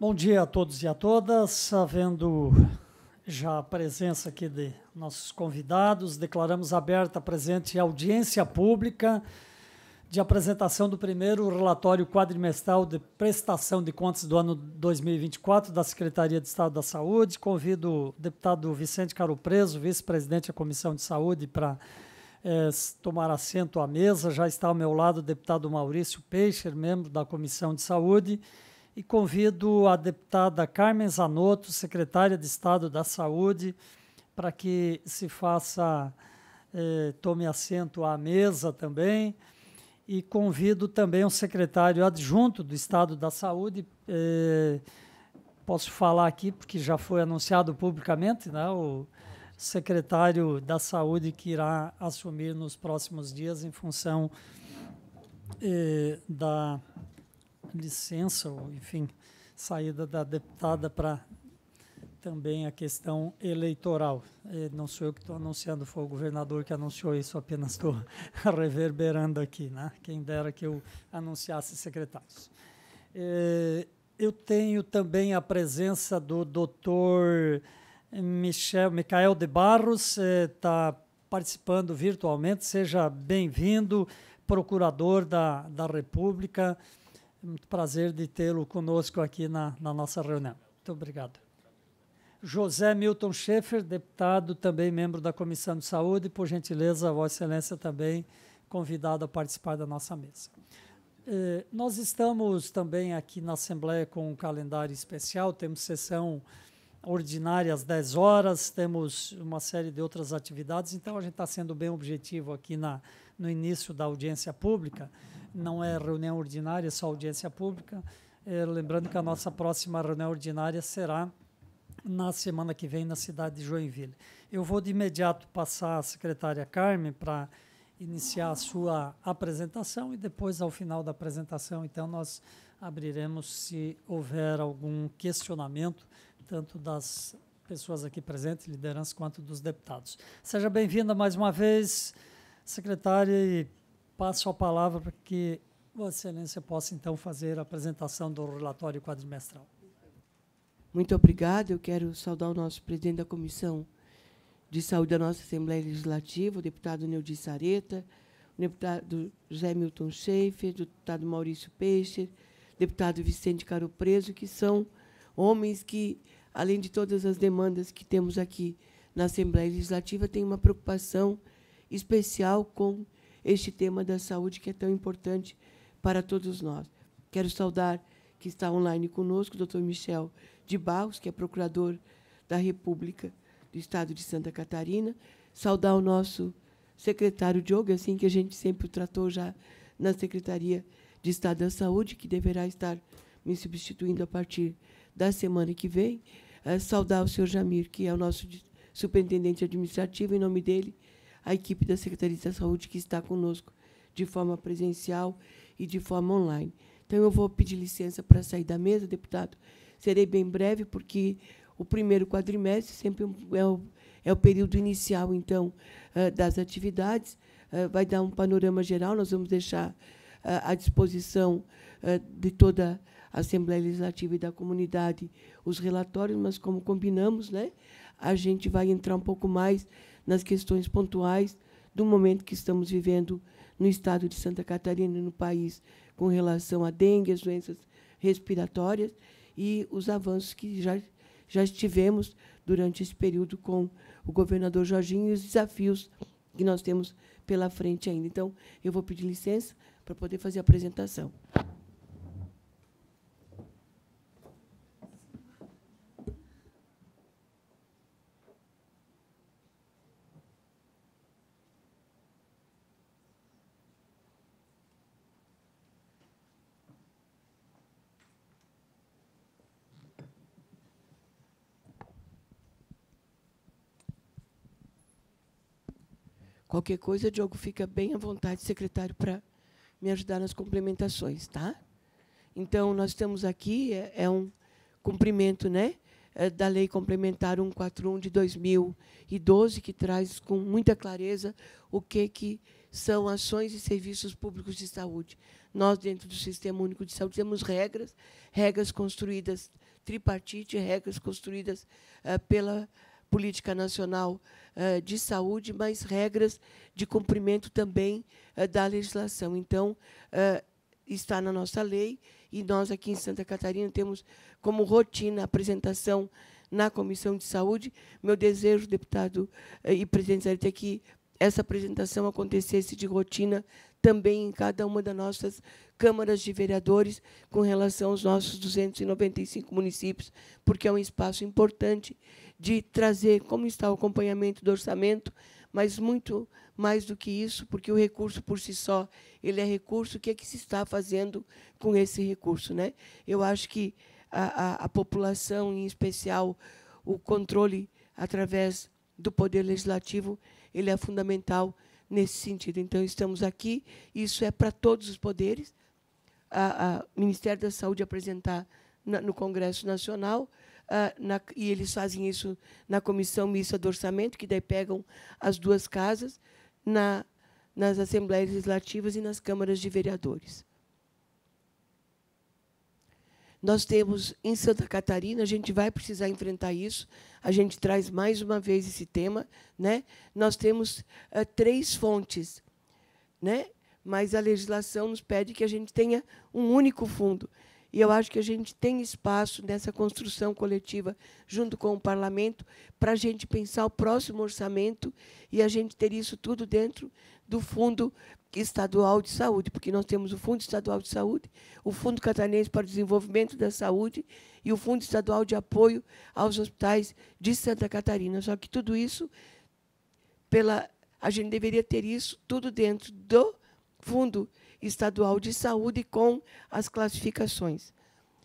Bom dia a todos e a todas. Havendo já a presença aqui de nossos convidados, declaramos aberta a presente audiência pública de apresentação do primeiro relatório quadrimestral de prestação de contas do ano 2024 da Secretaria de Estado da Saúde. Convido o deputado Vicente Caro Preso, vice-presidente da Comissão de Saúde, para é, tomar assento à mesa. Já está ao meu lado o deputado Maurício Peixer, membro da Comissão de Saúde e convido a deputada Carmen Zanotto, secretária de Estado da Saúde, para que se faça, eh, tome assento à mesa também. E convido também o secretário adjunto do Estado da Saúde, eh, posso falar aqui porque já foi anunciado publicamente, né, o secretário da Saúde que irá assumir nos próximos dias em função eh, da licença, ou, enfim, saída da deputada para também a questão eleitoral. Não sou eu que estou anunciando, foi o governador que anunciou isso, apenas estou reverberando aqui. Né? Quem dera que eu anunciasse secretários. É, eu tenho também a presença do doutor Michel, Micael de Barros, está é, participando virtualmente. Seja bem-vindo, procurador da, da República. É muito prazer de tê-lo conosco aqui na, na nossa reunião. Muito obrigado. José Milton Schaefer, deputado, também membro da Comissão de Saúde, por gentileza, Vossa Excelência também convidado a participar da nossa mesa. Eh, nós estamos também aqui na Assembleia com um calendário especial, temos sessão ordinária às 10 horas, temos uma série de outras atividades, então a gente está sendo bem objetivo aqui na, no início da audiência pública não é reunião ordinária, é só audiência pública. É, lembrando que a nossa próxima reunião ordinária será na semana que vem na cidade de Joinville. Eu vou de imediato passar à secretária Carmen para iniciar a sua apresentação e depois, ao final da apresentação, então, nós abriremos se houver algum questionamento, tanto das pessoas aqui presentes, lideranças, quanto dos deputados. Seja bem-vinda mais uma vez, secretária, e passo a palavra para que Vossa Excelência possa, então, fazer a apresentação do relatório quadrimestral. Muito obrigado. Eu quero saudar o nosso presidente da Comissão de Saúde da nossa Assembleia Legislativa, o deputado Neudi Sareta, o deputado José Milton Schaefer, o deputado Maurício Peixer, o deputado Vicente Caro Preso, que são homens que, além de todas as demandas que temos aqui na Assembleia Legislativa, têm uma preocupação especial com este tema da saúde que é tão importante para todos nós. Quero saudar que está online conosco o doutor Michel de Barros, que é procurador da República do Estado de Santa Catarina, saudar o nosso secretário Diogo, é assim que a gente sempre o tratou já na Secretaria de Estado da Saúde, que deverá estar me substituindo a partir da semana que vem. É, saudar o senhor Jamir, que é o nosso superintendente administrativo, em nome dele, a equipe da Secretaria da Saúde que está conosco de forma presencial e de forma online. Então, eu vou pedir licença para sair da mesa, deputado. Serei bem breve, porque o primeiro quadrimestre sempre é o, é o período inicial, então, eh, das atividades. Eh, vai dar um panorama geral, nós vamos deixar eh, à disposição de toda a Assembleia Legislativa e da comunidade os relatórios, mas, como combinamos, né, a gente vai entrar um pouco mais nas questões pontuais do momento que estamos vivendo no estado de Santa Catarina e no país com relação à dengue, as doenças respiratórias e os avanços que já, já tivemos durante esse período com o governador Jorginho e os desafios que nós temos pela frente ainda. Então, eu vou pedir licença para poder fazer a apresentação. Qualquer coisa, Diogo, fica bem à vontade, secretário, para me ajudar nas complementações, tá? Então, nós estamos aqui, é, é um cumprimento né, é, da Lei Complementar 141 de 2012, que traz com muita clareza o que, que são ações e serviços públicos de saúde. Nós, dentro do Sistema Único de Saúde, temos regras, regras construídas tripartite, regras construídas eh, pela política nacional eh, de saúde, mas regras de cumprimento também eh, da legislação. Então, eh, está na nossa lei e nós aqui em Santa Catarina temos como rotina a apresentação na Comissão de Saúde. Meu desejo, deputado e presidente Zarete, é que essa apresentação acontecesse de rotina também em cada uma das nossas câmaras de vereadores com relação aos nossos 295 municípios, porque é um espaço importante de trazer como está o acompanhamento do orçamento, mas muito mais do que isso, porque o recurso por si só, ele é recurso, o que é que se está fazendo com esse recurso? Né? Eu acho que a, a, a população, em especial o controle através do poder legislativo, ele é fundamental nesse sentido. Então, estamos aqui, isso é para todos os poderes, o Ministério da Saúde apresentar na, no Congresso Nacional, ah, na, e eles fazem isso na comissão mista do orçamento, que daí pegam as duas casas na, nas assembleias legislativas e nas câmaras de vereadores. Nós temos em Santa Catarina, a gente vai precisar enfrentar isso. A gente traz mais uma vez esse tema, né? Nós temos uh, três fontes, né? Mas a legislação nos pede que a gente tenha um único fundo. E eu acho que a gente tem espaço nessa construção coletiva, junto com o parlamento, para a gente pensar o próximo orçamento e a gente ter isso tudo dentro do Fundo Estadual de Saúde, porque nós temos o Fundo Estadual de Saúde, o Fundo Catarinense para o Desenvolvimento da Saúde e o Fundo Estadual de Apoio aos Hospitais de Santa Catarina. Só que tudo isso, pela, a gente deveria ter isso tudo dentro do Fundo Estadual Estadual de Saúde com as classificações.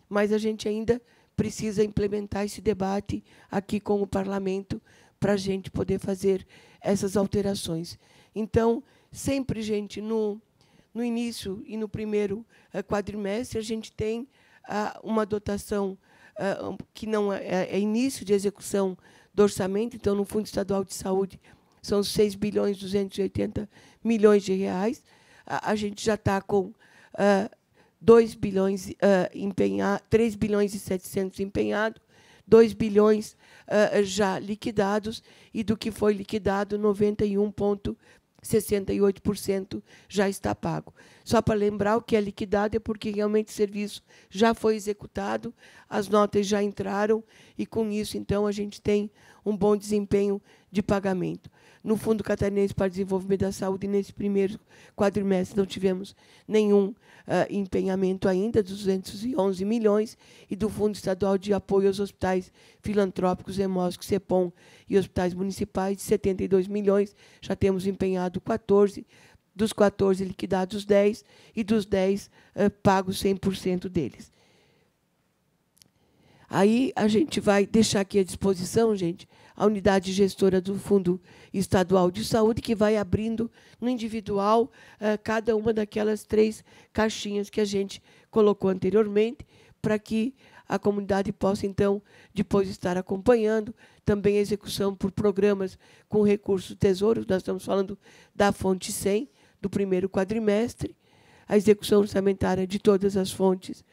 Mas a gente ainda precisa implementar esse debate aqui com o parlamento para a gente poder fazer essas alterações. Então, sempre, gente, no, no início e no primeiro eh, quadrimestre, a gente tem ah, uma dotação ah, que não é, é, é, início de execução do orçamento, então, no Fundo Estadual de Saúde, são 6 bilhões 280 milhões de reais a, gente já está com uh, ah, 2 bilhões uh, ah, empenhados, 3 bilhões e 700 empenhados, 2 bilhões uh, já liquidados, e do que foi liquidado, 91,68% já está pago. Só para lembrar, o que é liquidado é porque realmente o serviço já foi executado, as notas já entraram, e com isso, então, a gente tem um bom desempenho de pagamento. No Fundo Catarinense para Desenvolvimento da Saúde, nesse primeiro quadrimestre, não tivemos nenhum uh, empenhamento ainda, 211 milhões, e do Fundo Estadual de Apoio aos Hospitais Filantrópicos, Hemosc, CEPOM e Hospitais Municipais, de 72 milhões, já temos empenhado 14 dos 14 liquidados 10 e dos 10 ah, pagos 100% deles. Aí a gente vai deixar aqui à disposição, gente, a unidade gestora do Fundo Estadual de Saúde, que vai abrindo no individual eh, cada uma daquelas três caixinhas que a gente colocou anteriormente, para que a comunidade possa, então, depois estar acompanhando também a execução por programas com recursos tesouros Tesouro, nós estamos falando da fonte 100, do primeiro quadrimestre, a execução orçamentária de todas as fontes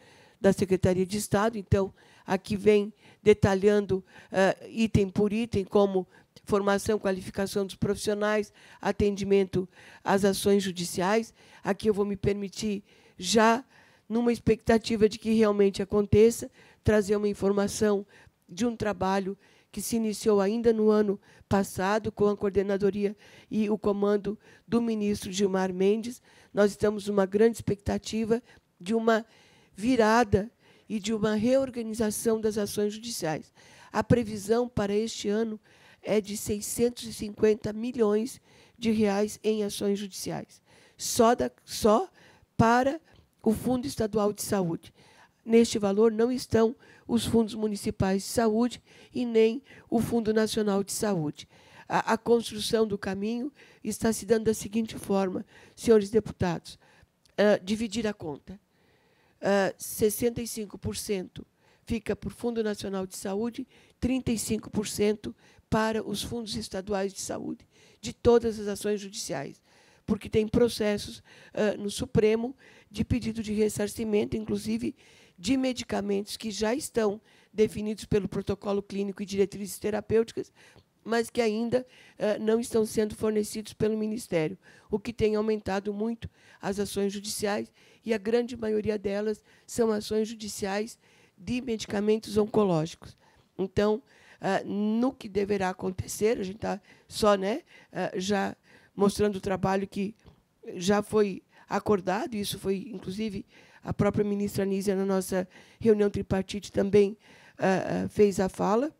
da Secretaria de Estado, então, aqui vem detalhando uh, item por item, como formação, qualificação dos profissionais, atendimento às ações judiciais. Aqui eu vou me permitir, já numa expectativa de que realmente aconteça, trazer uma informação de um trabalho que se iniciou ainda no ano passado com a coordenadoria e o comando do ministro Gilmar Mendes. Nós estamos numa grande expectativa de uma virada e de uma reorganização das ações judiciais. A previsão para este ano é de 650 milhões de reais em ações judiciais, só, da, só para o Fundo Estadual de Saúde. Neste valor não estão os fundos municipais de saúde e nem o Fundo Nacional de Saúde. A, a construção do caminho está se dando da seguinte forma, senhores deputados: uh, dividir a conta. 65% fica para o Fundo Nacional de Saúde, 35% para os fundos estaduais de saúde de todas as ações judiciais, porque tem processos uh, no Supremo de pedido de ressarcimento, inclusive de medicamentos que já estão definidos pelo protocolo clínico e diretrizes terapêuticas, mas que ainda eh, não estão sendo fornecidos pelo Ministério, o que tem aumentado muito as ações judiciais, e a grande maioria delas são ações judiciais de medicamentos oncológicos. Então, eh, no que deverá acontecer, a gente está só né, eh, já mostrando o trabalho que já foi acordado, isso foi, inclusive, a própria ministra Nízia, na nossa reunião tripartite, também eh, eh, fez a fala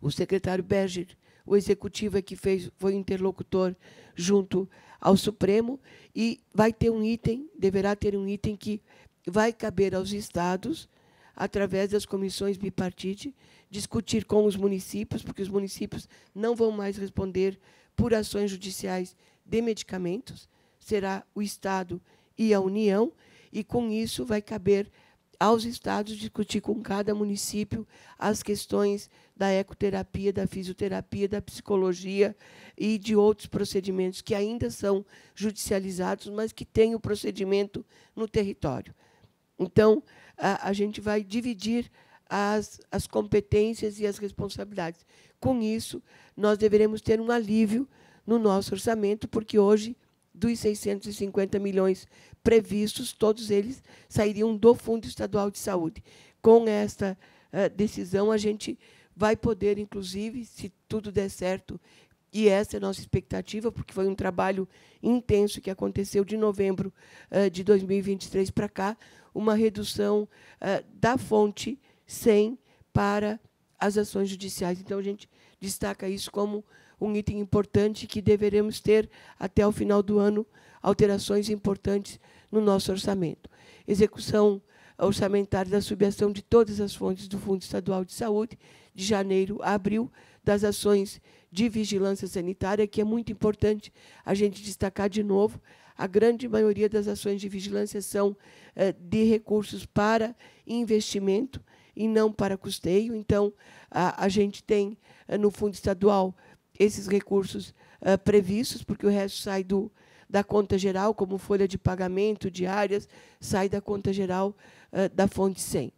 o secretário Berger, o executivo é que fez, foi interlocutor junto ao Supremo e vai ter um item, deverá ter um item que vai caber aos estados, através das comissões bipartite, discutir com os municípios, porque os municípios não vão mais responder por ações judiciais de medicamentos, será o estado e a União, e com isso vai caber aos estados discutir com cada município as questões da ecoterapia, da fisioterapia, da psicologia e de outros procedimentos que ainda são judicializados, mas que têm o procedimento no território. Então, a, a gente vai dividir as, as competências e as responsabilidades. Com isso, nós deveremos ter um alívio no nosso orçamento, porque hoje dos 650 milhões previstos, todos eles sairiam do Fundo Estadual de Saúde. Com esta eh, decisão, a gente vai poder, inclusive, se tudo der certo, e essa é a nossa expectativa, porque foi um trabalho intenso que aconteceu de novembro eh, de 2023 para cá, uma redução eh, da fonte 100 para as ações judiciais. Então, a gente destaca isso como um item importante que deveremos ter até o final do ano alterações importantes no nosso orçamento. Execução orçamentária da subiação de todas as fontes do Fundo Estadual de Saúde, de janeiro a abril, das ações de vigilância sanitária, que é muito importante a gente destacar de novo. A grande maioria das ações de vigilância são eh, de recursos para investimento e não para custeio. Então, a gente tem, eh, no Fundo Estadual, esses recursos uh, previstos, porque o resto sai do, da conta geral, como folha de pagamento diárias, sai da conta geral uh, da fonte 100.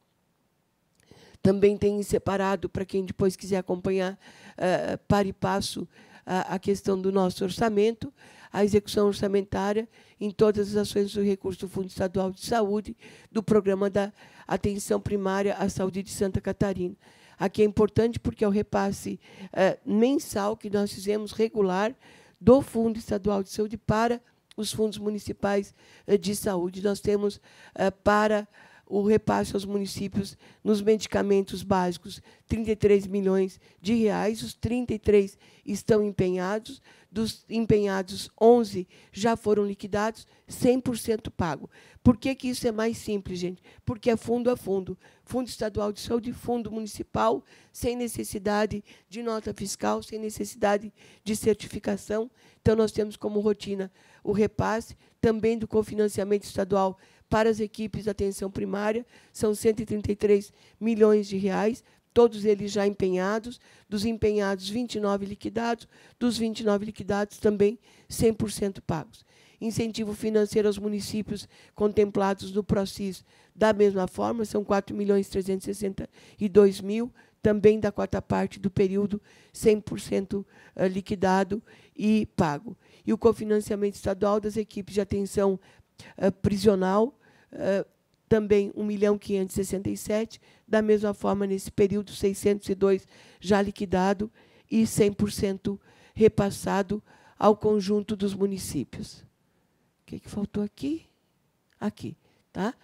Também tem separado, para quem depois quiser acompanhar uh, e passo, a questão do nosso orçamento, a execução orçamentária em todas as ações do recurso do Fundo Estadual de Saúde, do Programa da Atenção Primária à Saúde de Santa Catarina. Aqui é importante porque é o repasse é, mensal que nós fizemos regular do Fundo Estadual de Saúde para os fundos municipais eh, de saúde. Nós temos eh, para o repasse aos municípios nos medicamentos básicos, 33 milhões de reais, os 33 estão empenhados, dos empenhados 11 já foram liquidados, 100% pago. Por que, que isso é mais simples, gente? Porque é fundo a fundo, fundo estadual de saúde, fundo municipal, sem necessidade de nota fiscal, sem necessidade de certificação. Então nós temos como rotina o repasse também do cofinanciamento estadual para as equipes de atenção primária, são 133 milhões de reais, todos eles já empenhados, dos empenhados 29 liquidados, dos 29 liquidados também 100% pagos. Incentivo financeiro aos municípios contemplados no PROCIS, da mesma forma, são 4 milhões 362 mil, também da quarta parte do período 100% eh, liquidado e pago. E o cofinanciamento estadual das equipes de atenção eh, prisional, também 1 milhão 567, da mesma forma, nesse período, 602 já liquidado e 100% repassado ao conjunto dos municípios. O que, é que faltou aqui? Aqui. Tá?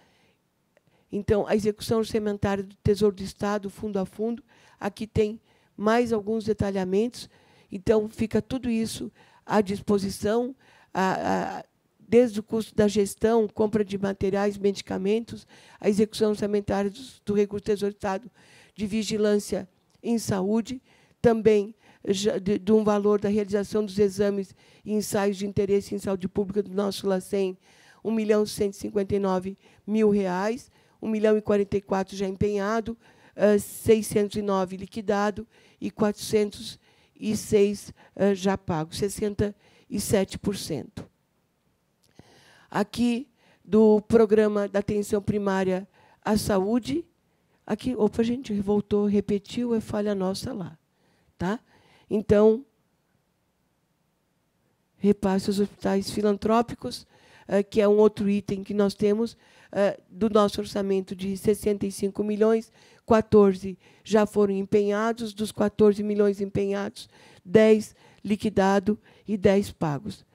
Então, a execução orçamentária do Tesouro do Estado, fundo a fundo, aqui tem mais alguns detalhamentos, então fica tudo isso à disposição. A, a, desde o custo da gestão, compra de materiais, medicamentos, a execução orçamentária do recurso do Tesouro do Estado de vigilância em saúde, também de, de, um valor da realização dos exames e ensaios de interesse em saúde pública do nosso LACEN, R$ 1.159.000, um milhão e já empenhado, uh, ah, 609 liquidado e 406 ah, já pago, 67% aqui do programa da atenção primária à saúde. Aqui, opa, a gente voltou, repetiu, é falha nossa lá, tá? Então, repasse aos hospitais filantrópicos, eh, que é um outro item que nós temos eh, do nosso orçamento de 65 milhões, 14 já foram empenhados, dos 14 milhões empenhados, 10 liquidado e 10 pagos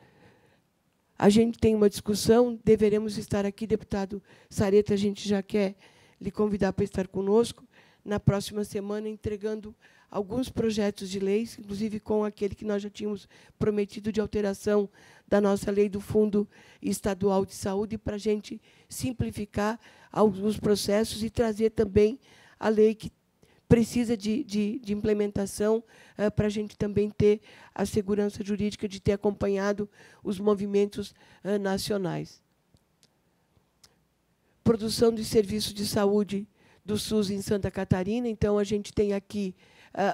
a gente tem uma discussão, deveremos estar aqui, deputado Sareta, a gente já quer lhe convidar para estar conosco na próxima semana, entregando alguns projetos de leis, inclusive com aquele que nós já tínhamos prometido de alteração da nossa lei do Fundo Estadual de Saúde, para a gente simplificar alguns processos e trazer também a lei que precisa de, de, de implementação uh, eh, para a gente também ter a segurança jurídica de ter acompanhado os movimentos uh, nacionais. Produção de serviço de saúde do SUS em Santa Catarina. Então, a gente tem aqui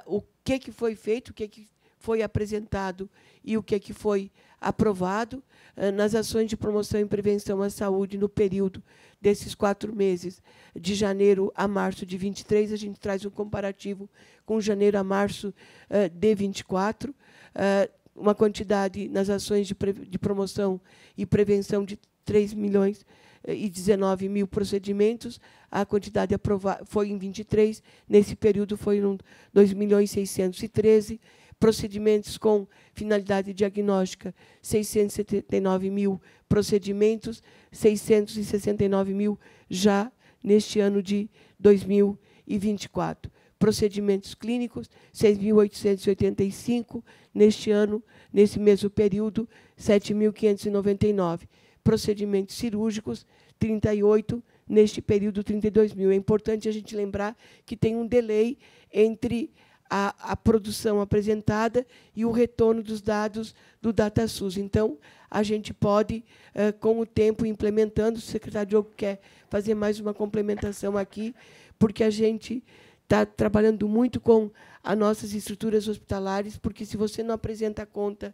uh, o que, que foi feito, o que, que foi apresentado e o que, que foi aprovado. Ah, nas ações de promoção e prevenção à saúde no período desses quatro meses, de janeiro a março de 23, a gente traz um comparativo com janeiro a março ah, de 24, ah, uma quantidade nas ações de, promoção e prevenção de 3 milhões e 19 mil procedimentos, a quantidade aprovada foi em 23, nesse período foi em 2 milhões 613 mil procedimentos com finalidade diagnóstica, 679 mil procedimentos, 669 mil já neste ano de 2024. Procedimentos clínicos, 6.885 neste ano, nesse mesmo período, 7.599. Procedimentos cirúrgicos, 38 neste período, 32 mil. É importante a gente lembrar que tem um delay entre a, a, produção apresentada e o retorno dos dados do DataSUS. Então, a gente pode, eh, com o tempo implementando, o secretário Diogo quer fazer mais uma complementação aqui, porque a gente está trabalhando muito com as nossas estruturas hospitalares, porque se você não apresenta a conta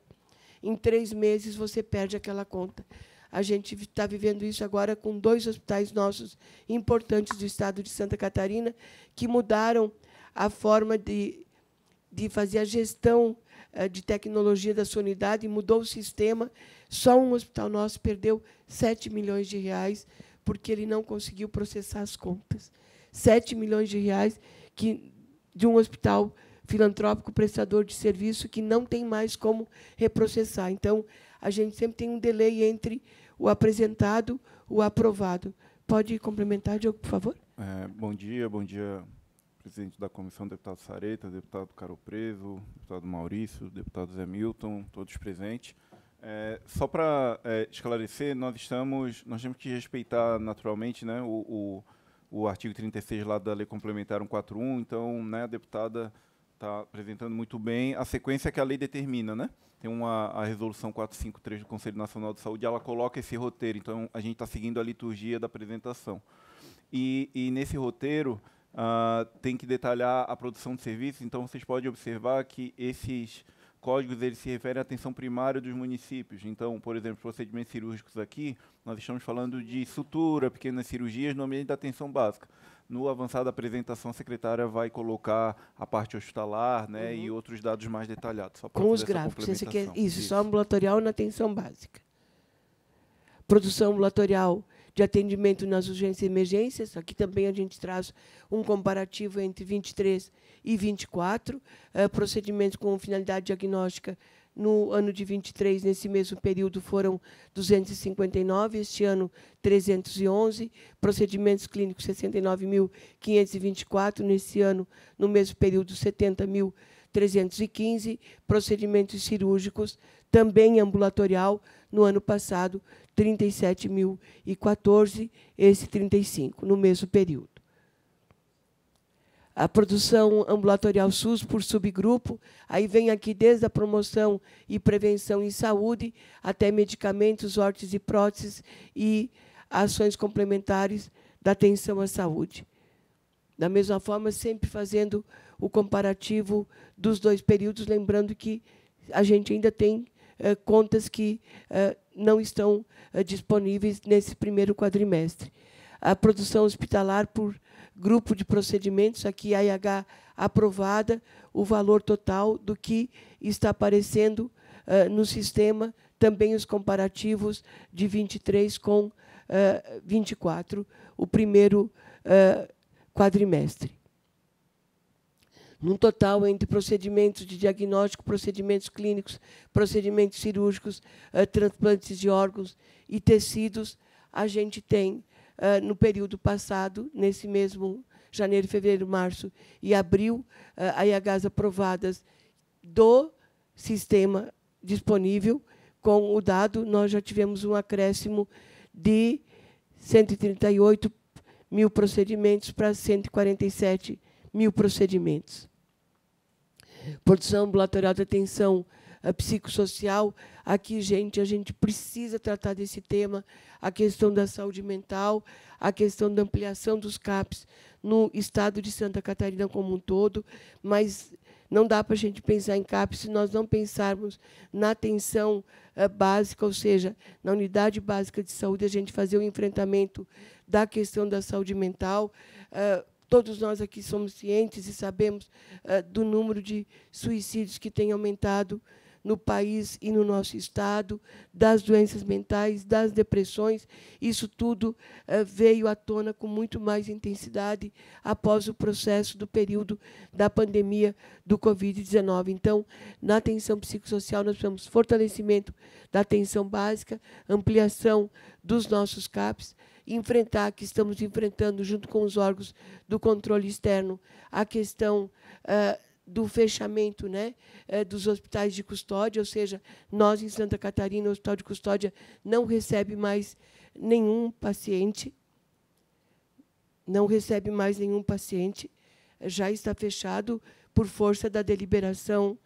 em três meses, você perde aquela conta. A gente está vivendo isso agora com dois hospitais nossos importantes do estado de Santa Catarina, que mudaram a forma de de fazer a gestão eh, de tecnologia da sua unidade, mudou o sistema. Só um hospital nosso perdeu 7 milhões de reais porque ele não conseguiu processar as contas. 7 milhões de reais que, de um hospital filantrópico prestador de serviço que não tem mais como reprocessar. Então, a gente sempre tem um delay entre o apresentado, o aprovado. Pode complementar, Diogo, por favor? É, bom dia, bom dia presidente da comissão, deputado Sareta, deputado Caro Preso, deputado Maurício, deputado Zé Milton, todos presentes. É, só para é, esclarecer, nós estamos, nós temos que respeitar naturalmente, né, o, o, o artigo 36 lá da Lei Complementar 141. Então, né, a deputada está apresentando muito bem a sequência que a lei determina, né? Tem uma a resolução 453 do Conselho Nacional de Saúde, ela coloca esse roteiro. Então, a gente está seguindo a liturgia da apresentação. E, e nesse roteiro uh, tem que detalhar a produção de serviços, então vocês podem observar que esses códigos eles se referem à atenção primária dos municípios. Então, por exemplo, procedimentos cirúrgicos aqui, nós estamos falando de sutura, pequenas cirurgias no ambiente da atenção básica. No avançado, a apresentação, a secretária vai colocar a parte hospitalar né, uhum. e outros dados mais detalhados. Com os gráficos. Esse aqui é isso, isso, só ambulatorial na atenção básica. Produção ambulatorial de atendimento nas urgências e emergências. Aqui também a gente traz um comparativo entre 23 e 24, eh, procedimentos com finalidade diagnóstica no ano de 23, nesse mesmo período, foram 259, este ano 311, procedimentos clínicos 69.524, nesse ano, no mesmo período, 70.315, procedimentos cirúrgicos, também ambulatorial, no ano passado, 37.014, esse 35, no mesmo período. A produção ambulatorial SUS por subgrupo, aí vem aqui desde a promoção e prevenção em saúde, até medicamentos, hortes e próteses e ações complementares da atenção à saúde. Da mesma forma, sempre fazendo o comparativo dos dois períodos, lembrando que a gente ainda tem eh, contas que eh, não estão eh, disponíveis nesse primeiro quadrimestre. A produção hospitalar por grupo de procedimentos, aqui a IH aprovada, o valor total do que está aparecendo no sistema, também os comparativos de 23 com 24, o primeiro quadrimestre num total entre procedimentos de diagnóstico, procedimentos clínicos, procedimentos cirúrgicos, eh, transplantes de órgãos e tecidos, a gente tem, eh, no período passado, nesse mesmo janeiro, fevereiro, março e abril, eh, AIHs aprovadas do sistema disponível. Com o dado, nós já tivemos um acréscimo de 138 mil procedimentos para 147 mil procedimentos. Produção ambulatorial de atenção eh, psicossocial. Aqui, gente, a gente precisa tratar desse tema, a questão da saúde mental, a questão da ampliação dos CAPs no estado de Santa Catarina como um todo, mas não dá para a gente pensar em CAPs se nós não pensarmos na atenção eh, básica, ou seja, na unidade básica de saúde, a gente fazer o enfrentamento da questão da saúde mental eh, Todos nós aqui somos cientes e sabemos uh, do número de suicídios que tem aumentado no país e no nosso estado, das doenças mentais, das depressões. Isso tudo uh, veio à tona com muito mais intensidade após o processo do período da pandemia do Covid-19. Então, na atenção psicossocial, nós temos fortalecimento da atenção básica, ampliação dos nossos CAPs enfrentar, que estamos enfrentando junto com os órgãos do controle externo, a questão uh, do fechamento né, uh, dos hospitais de custódia, ou seja, nós em Santa Catarina, o hospital de custódia não recebe mais nenhum paciente, não recebe mais nenhum paciente, já está fechado por força da deliberação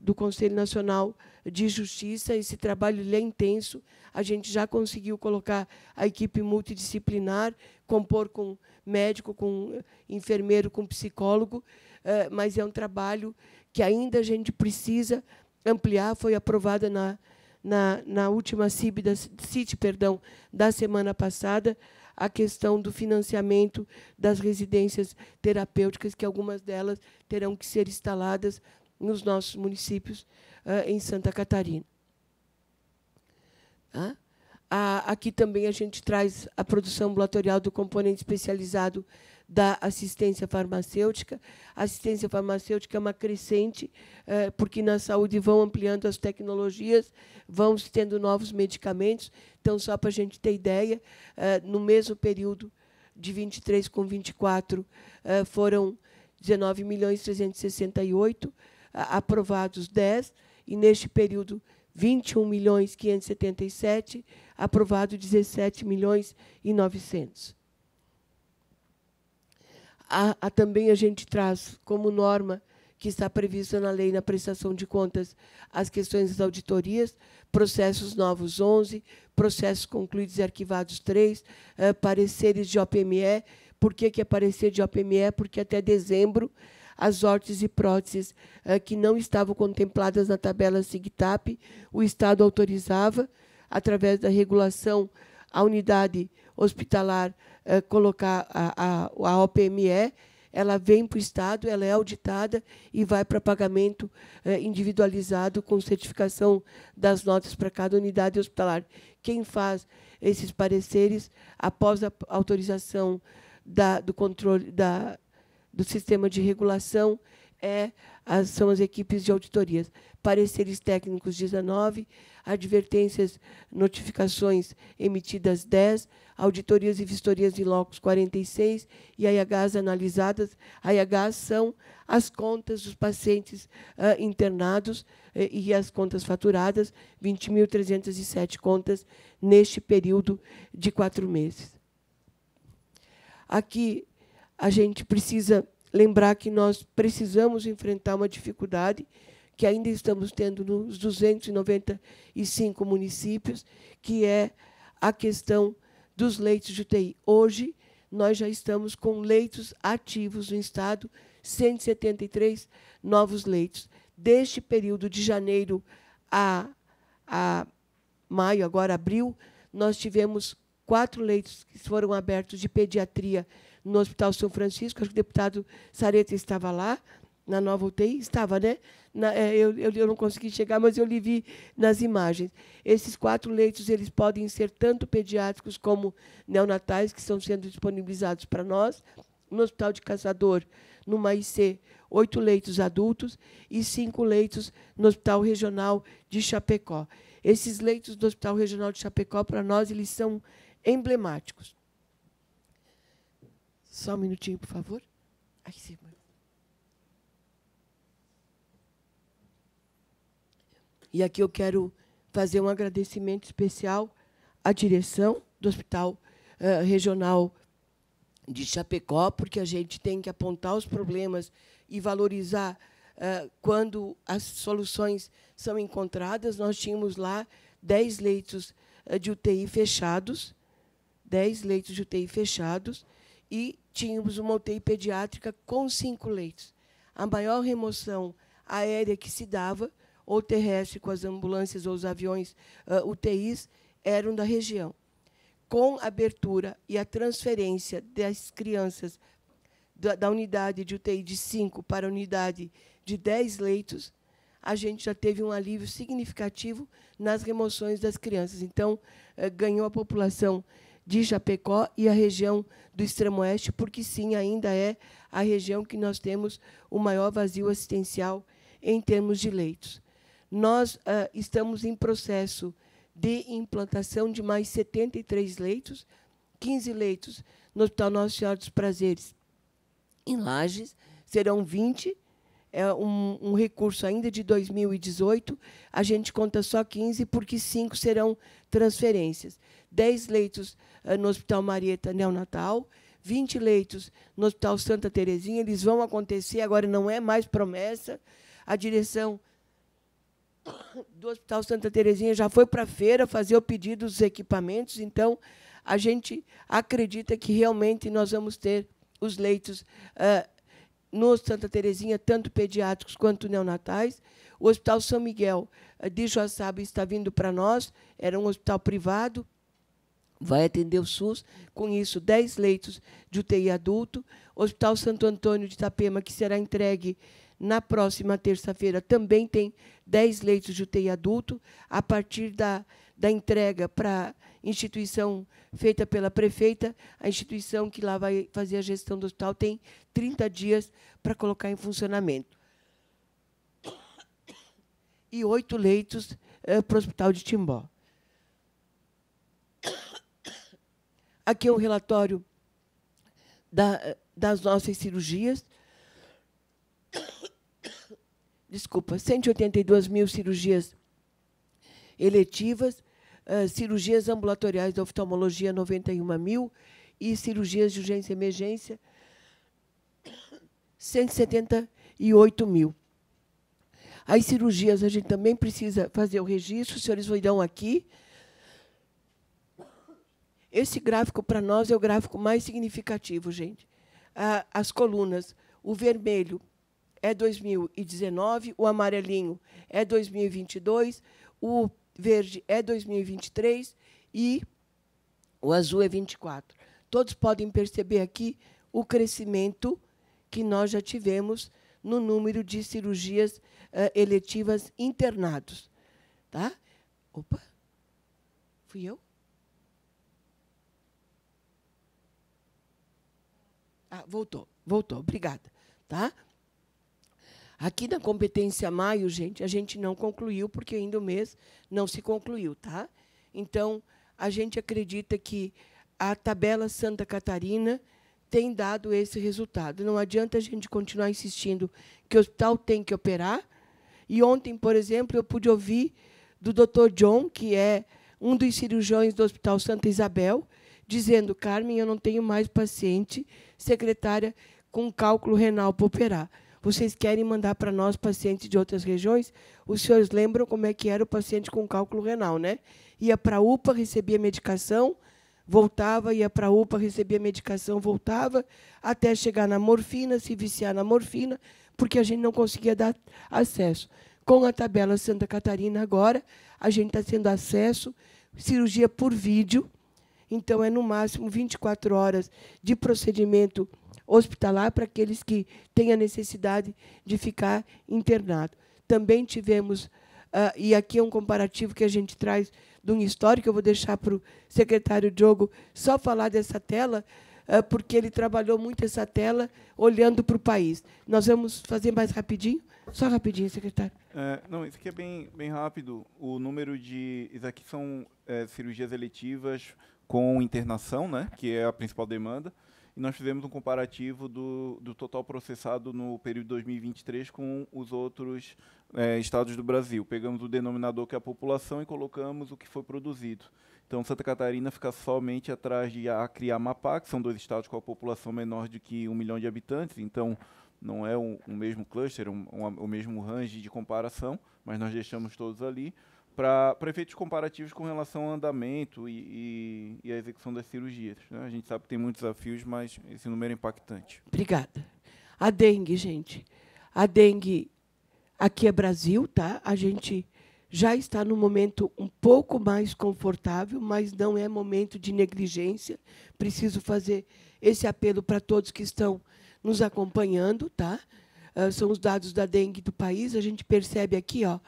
do Conselho Nacional de Justiça. Esse trabalho é intenso. A gente já conseguiu colocar a equipe multidisciplinar, compor com médico, com eh, enfermeiro, com psicólogo, eh, mas é um trabalho que ainda a gente precisa ampliar. Foi aprovada na, na, na última CIB da, CIT, perdão, da semana passada a questão do financiamento das residências terapêuticas, que algumas delas terão que ser instaladas nos nossos municípios uh, em Santa Catarina. Uh, aqui também a gente traz a produção ambulatorial do componente especializado da assistência farmacêutica. A assistência farmacêutica é uma crescente, uh, porque na saúde vão ampliando as tecnologias, vão se tendo novos medicamentos. Então, só para a gente ter ideia, eh, no mesmo período de 23 com 24 eh, foram 19 milhões 368 aprovados 10, e neste período 21 milhões 577, aprovado 17 milhões e 900. Há, há, também a gente traz como norma que está prevista na lei na prestação de contas as questões das auditorias, processos novos 11, processos concluídos e arquivados 3, eh, pareceres de OPME. Por que, que é parecer de OPME? Porque até dezembro as órteses e próteses eh, que não estavam contempladas na tabela SIGTAP, o Estado autorizava, através da regulação, a unidade hospitalar eh, colocar a, a, a OPME, ela vem para o Estado, ela é auditada e vai para pagamento eh, individualizado com certificação das notas para cada unidade hospitalar. Quem faz esses pareceres, após a autorização da, do controle da do sistema de regulação é, as, são as equipes de auditorias. Pareceres técnicos, 19. Advertências, notificações emitidas, 10. Auditorias e vistorias de locos, 46. E IHs analisadas. IHs são as contas dos pacientes uh, internados eh, e as contas faturadas, 20.307 contas neste período de quatro meses. Aqui a gente precisa lembrar que nós precisamos enfrentar uma dificuldade que ainda estamos tendo nos 295 municípios, que é a questão dos leitos de UTI. Hoje, nós já estamos com leitos ativos no Estado, 173 novos leitos. Deste período de janeiro a, a maio, agora abril, nós tivemos quatro leitos que foram abertos de pediatria no Hospital São Francisco, acho que o deputado Sareta estava lá, na nova UTI, estava, né? Na, é, eu, eu, eu, não consegui chegar, mas eu lhe vi nas imagens. Esses quatro leitos eles podem ser tanto pediátricos como neonatais, que estão sendo disponibilizados para nós. No Hospital de Caçador, numa IC, oito leitos adultos e cinco leitos no Hospital Regional de Chapecó. Esses leitos do Hospital Regional de Chapecó, para nós, eles são emblemáticos. Só um minutinho, por favor. Aqui sim. E aqui eu quero fazer um agradecimento especial à direção do Hospital uh, Regional de Chapecó, porque a gente tem que apontar os problemas e valorizar uh, quando as soluções são encontradas. Nós tínhamos lá 10 eh, leitos de UTI fechados, 10 leitos de UTI fechados, e tínhamos uma UTI pediátrica com cinco leitos. A maior remoção aérea que se dava, ou terrestre com as ambulâncias ou os aviões uh, UTIs, eram da região. Com a abertura e a transferência das crianças da, da unidade de UTI de 5 para a unidade de 10 leitos, a gente já teve um alívio significativo nas remoções das crianças. Então, ganhou a população de Japecó e a região do extremo oeste, porque sim, ainda é a região que nós temos o maior vazio assistencial em termos de leitos. Nós ah, estamos em processo de implantação de mais 73 leitos, 15 leitos no Hospital Nossa Senhora dos Prazeres em Lages, serão 20, é um, um, recurso ainda de 2018, a gente conta só 15, porque cinco serão transferências. 10 leitos eh, no Hospital Marieta Neonatal, 20 leitos no Hospital Santa Terezinha. Eles vão acontecer, agora não é mais promessa. A direção do Hospital Santa Terezinha já foi para a feira fazer o pedido dos equipamentos, então a gente acredita que realmente nós vamos ter os leitos eh, no Santa Terezinha, tanto pediátricos quanto neonatais. O Hospital São Miguel eh, de Joaçaba está vindo para nós, era um hospital privado, vai atender o SUS, com isso, 10 leitos de UTI adulto. Hospital Santo Antônio de Itapema, que será entregue na próxima terça-feira, também tem 10 leitos de UTI adulto, a partir da, da entrega para instituição feita pela prefeita, a instituição que lá vai fazer a gestão do hospital tem 30 dias para colocar em funcionamento. E oito leitos eh, para o hospital de Timbó. Aqui é o um relatório da, das nossas cirurgias. Desculpa, 182 mil cirurgias eletivas, uh, cirurgias ambulatoriais da oftalmologia, 91 mil, e cirurgias de urgência e emergência, 178 mil. As cirurgias, a gente também precisa fazer o registro, os senhores vão aqui. Esse gráfico, para nós, é o gráfico mais significativo, gente. Ah, as colunas, o vermelho é 2019, o amarelinho é 2022, o verde é 2023 e o azul é 24. Todos podem perceber aqui o crescimento que nós já tivemos no número de cirurgias uh, eletivas internados. Tá? Opa, fui eu? Ah, voltou, voltou, obrigada. Tá? Aqui na competência maio, gente, a gente não concluiu, porque ainda o mês não se concluiu, tá? Então, a gente acredita que a tabela Santa Catarina tem dado esse resultado. Não adianta a gente continuar insistindo que o hospital tem que operar. E ontem, por exemplo, eu pude ouvir do Dr. John, que é um dos cirurgiões do Hospital Santa Isabel, dizendo: Carmen, eu não tenho mais paciente secretária com cálculo renal para operar. Vocês querem mandar para nós pacientes de outras regiões? Os senhores lembram como é que era o paciente com cálculo renal, né? Ia para a UPA, recebia medicação, voltava, ia para a UPA, recebia medicação, voltava, até chegar na morfina, se viciar na morfina, porque a gente não conseguia dar acesso. Com a tabela Santa Catarina agora, a gente está tendo acesso, cirurgia por vídeo, então, é no máximo 24 horas de procedimento hospitalar para aqueles que têm a necessidade de ficar internado. Também tivemos, uh, e aqui é um comparativo que a gente traz de um histórico, eu vou deixar para o secretário Diogo só falar dessa tela, uh, porque ele trabalhou muito essa tela olhando para o país. Nós vamos fazer mais rapidinho? Só rapidinho, secretário. É, não, isso aqui é bem, bem rápido. O número de. Isso aqui são é, cirurgias eletivas com internação, né, que é a principal demanda, e nós fizemos um comparativo do, do total processado no período 2023 com os outros é, estados do Brasil. Pegamos o denominador que é a população e colocamos o que foi produzido. Então, Santa Catarina fica somente atrás de Acre e Amapá, que são dois estados com a população menor de que um milhão de habitantes, então não é o um, um mesmo cluster, um, um, o mesmo range de comparação, mas nós deixamos todos ali para efeitos comparativos com relação ao andamento e, e, e a execução das cirurgias. Né? A gente sabe que tem muitos desafios, mas esse número é impactante. Obrigada. A dengue, gente. A dengue aqui é Brasil, tá? A gente já está no momento um pouco mais confortável, mas não é momento de negligência. Preciso fazer esse apelo para todos que estão nos acompanhando, tá? Uh, são os dados da dengue do país. A gente percebe aqui, ó,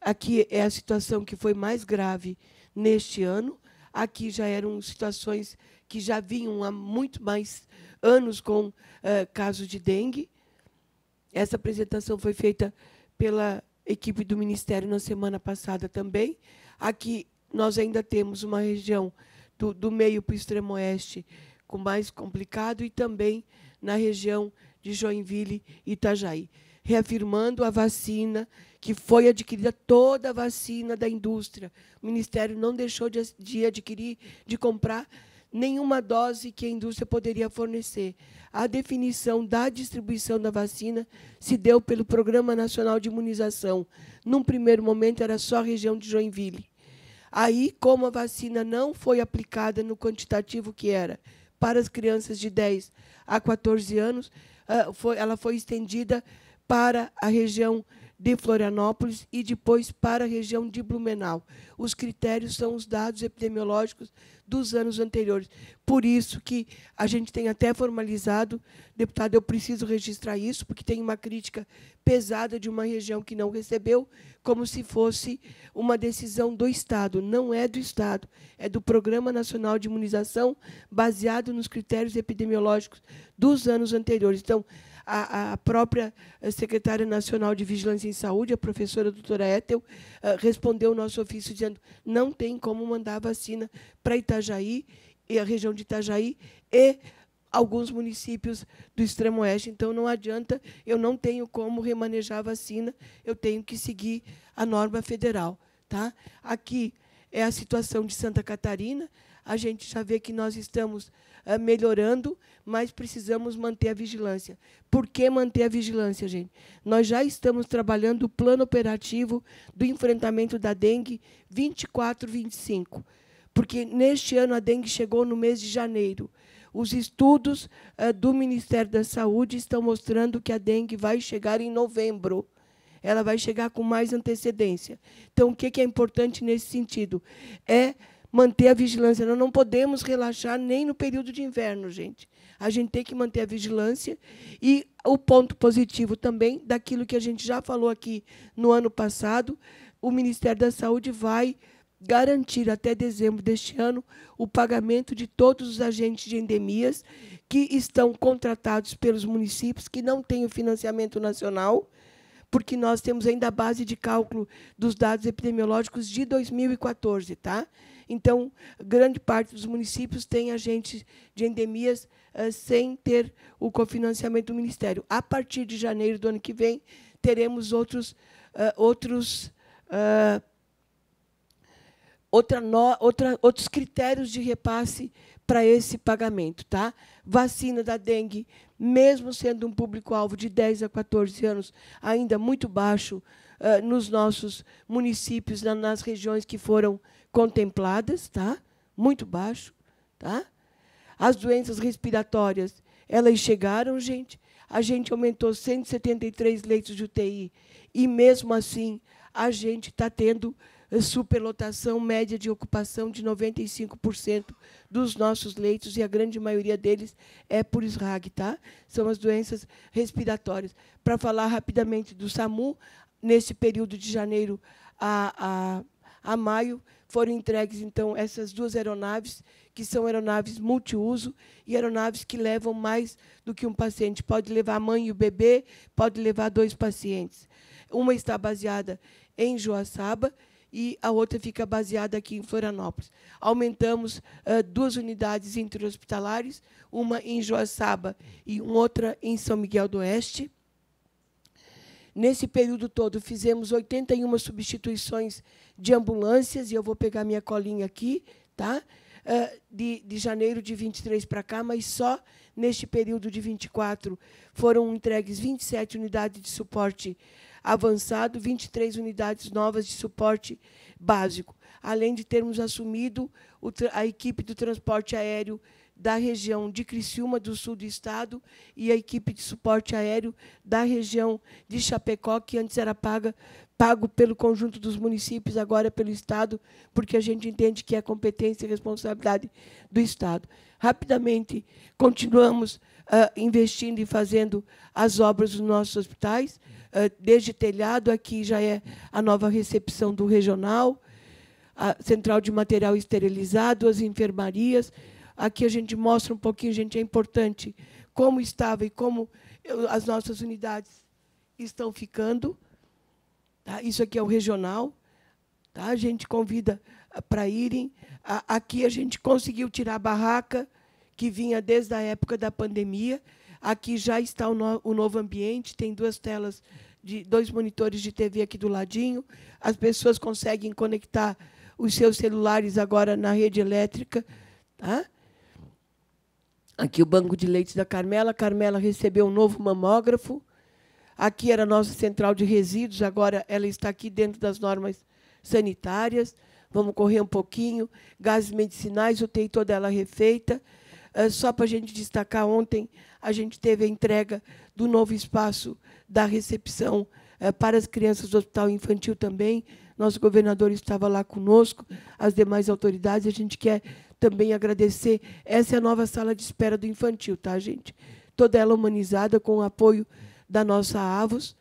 Aqui é a situação que foi mais grave neste ano. Aqui já eram situações que já vinham há muito mais anos com uh, de dengue. Essa apresentação foi feita pela equipe do Ministério na semana passada também. Aqui nós ainda temos uma região do, do meio para o extremo oeste com mais complicado e também na região de Joinville e Itajaí. Reafirmando a vacina que foi adquirida toda a vacina da indústria. O Ministério não deixou de, de adquirir, de comprar nenhuma dose que a indústria poderia fornecer. A definição da distribuição da vacina se deu pelo Programa Nacional de Imunização. Num primeiro momento, era só a região de Joinville. Aí, como a vacina não foi aplicada no quantitativo que era para as crianças de 10 a 14 anos, ah, ela foi estendida para a região de Florianópolis e depois para a região de Blumenau. Os critérios são os dados epidemiológicos dos anos anteriores. Por isso que a gente tem até formalizado, deputado, eu preciso registrar isso, porque tem uma crítica pesada de uma região que não recebeu, como se fosse uma decisão do Estado. Não é do Estado, é do Programa Nacional de Imunização, baseado nos critérios epidemiológicos dos anos anteriores. Então, a, a própria eh, secretária nacional de Vigilância em Saúde, a professora doutora Etel, eh, respondeu o nosso ofício dizendo não tem como mandar vacina para Itajaí e a região de Itajaí e alguns municípios do extremo oeste. Então, não adianta, eu não tenho como remanejar a vacina, eu tenho que seguir a norma federal. Tá? Aqui é a situação de Santa Catarina. A gente já vê que nós estamos ah, melhorando, mas precisamos manter a vigilância. Por que manter a vigilância, gente? Nós já estamos trabalhando o plano operativo do enfrentamento da dengue 24-25, porque neste ano a dengue chegou no mês de janeiro. Os estudos ah, do Ministério da Saúde estão mostrando que a dengue vai chegar em novembro ela vai chegar com mais antecedência. Então, o que é importante nesse sentido? É manter a vigilância. Nós não podemos relaxar nem no período de inverno, gente. A gente tem que manter a vigilância e o ponto positivo também daquilo que a gente já falou aqui no ano passado, o Ministério da Saúde vai garantir até dezembro deste ano o pagamento de todos os agentes de endemias que estão contratados pelos municípios que não têm o financiamento nacional, porque nós temos ainda a base de cálculo dos dados epidemiológicos de 2014, tá? Então, grande parte dos municípios tem agentes de endemias ah, sem ter o cofinanciamento do Ministério. A partir de janeiro do ano que vem, teremos outros, ah, outros ah, outra outra, outros critérios de repasse para esse pagamento. Tá? Vacina da dengue, mesmo sendo um público-alvo de 10 a 14 anos, ainda muito baixo nos nossos municípios, nas regiões que foram contempladas, tá? Muito baixo, tá? As doenças respiratórias, elas chegaram, gente. A gente aumentou 173 leitos de UTI e mesmo assim a gente está tendo eh, superlotação média de ocupação de 95% dos nossos leitos e a grande maioria deles é por SRAG, tá? São as doenças respiratórias. Para falar rapidamente do SAMU, nesse período de janeiro a, a a maio foram entregues, então, essas duas aeronaves, que são aeronaves multiuso e aeronaves que levam mais do que um paciente. Pode levar a mãe e o bebê, pode levar dois pacientes. Uma está baseada em Joaçaba e a outra fica baseada aqui em Florianópolis. Aumentamos uh, duas unidades interhospitalares, uma em Joaçaba e outra em São Miguel do Oeste. Nesse período todo, fizemos 81 substituições de ambulâncias, e eu vou pegar minha colinha aqui, tá? Ah, de, de janeiro de 23 para cá, mas só neste período de 24 foram entregues 27 unidades de suporte avançado, 23 unidades novas de suporte básico, além de termos assumido a equipe do transporte aéreo da região de Criciúma, do sul do estado, e a equipe de suporte aéreo da região de Chapecó, que antes era paga, pago pelo conjunto dos municípios, agora é pelo Estado, porque a gente entende que é competência e responsabilidade do Estado. Rapidamente, continuamos uh, investindo e fazendo as obras dos nossos hospitais, uh, desde telhado, aqui já é a nova recepção do regional, a central de material esterilizado, as enfermarias, Aqui a gente mostra um pouquinho, gente, é importante como estava e como as nossas unidades estão ficando. Tá? Isso aqui é o regional. Tá? A gente convida para irem. Aqui a gente conseguiu tirar a barraca que vinha desde a época da pandemia. Aqui já está o, no o novo ambiente, tem duas telas de dois monitores de TV aqui do ladinho. As pessoas conseguem conectar os seus celulares agora na rede elétrica, tá? Aqui o Banco de Leite da Carmela. A Carmela recebeu um novo mamógrafo. Aqui era a nossa central de resíduos, agora ela está aqui dentro das normas sanitárias. Vamos correr um pouquinho. Gases medicinais, UTI toda ela refeita. Ah, só para a gente destacar, ontem a gente teve a entrega do novo espaço da recepção ah, para as crianças do Hospital Infantil também. Nosso governador estava lá conosco, as demais autoridades. A gente quer também agradecer. Essa é a nova sala de espera do infantil, tá, gente? Toda ela humanizada com o apoio da nossa Avos.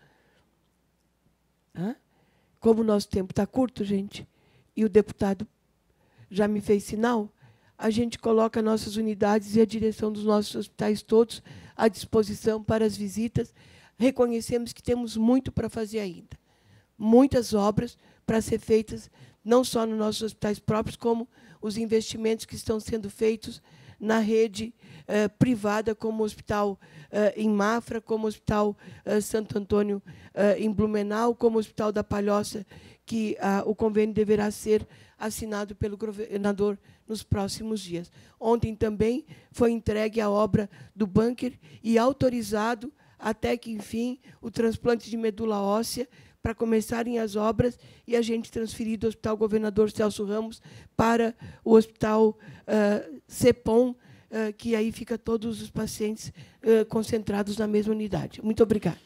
Hã? Como o nosso tempo está curto, gente, e o deputado já me fez sinal, a gente coloca nossas unidades e a direção dos nossos hospitais todos à disposição para as visitas. Reconhecemos que temos muito para fazer ainda, muitas obras para ser feitas não só nos nossos hospitais próprios, como os investimentos que estão sendo feitos na rede eh, privada, como o Hospital eh, em Mafra, como o Hospital eh, Santo Antônio eh, em Blumenau, como o Hospital da Palhoça, que ah, o convênio deverá ser assinado pelo governador nos próximos dias. Ontem também foi entregue a obra do bunker e autorizado até que, enfim, o transplante de medula óssea para começarem as obras e a gente transferir do Hospital Governador Celso Ramos para o Hospital uh, CEPOM, uh, que aí fica todos os pacientes uh, concentrados na mesma unidade. Muito obrigada.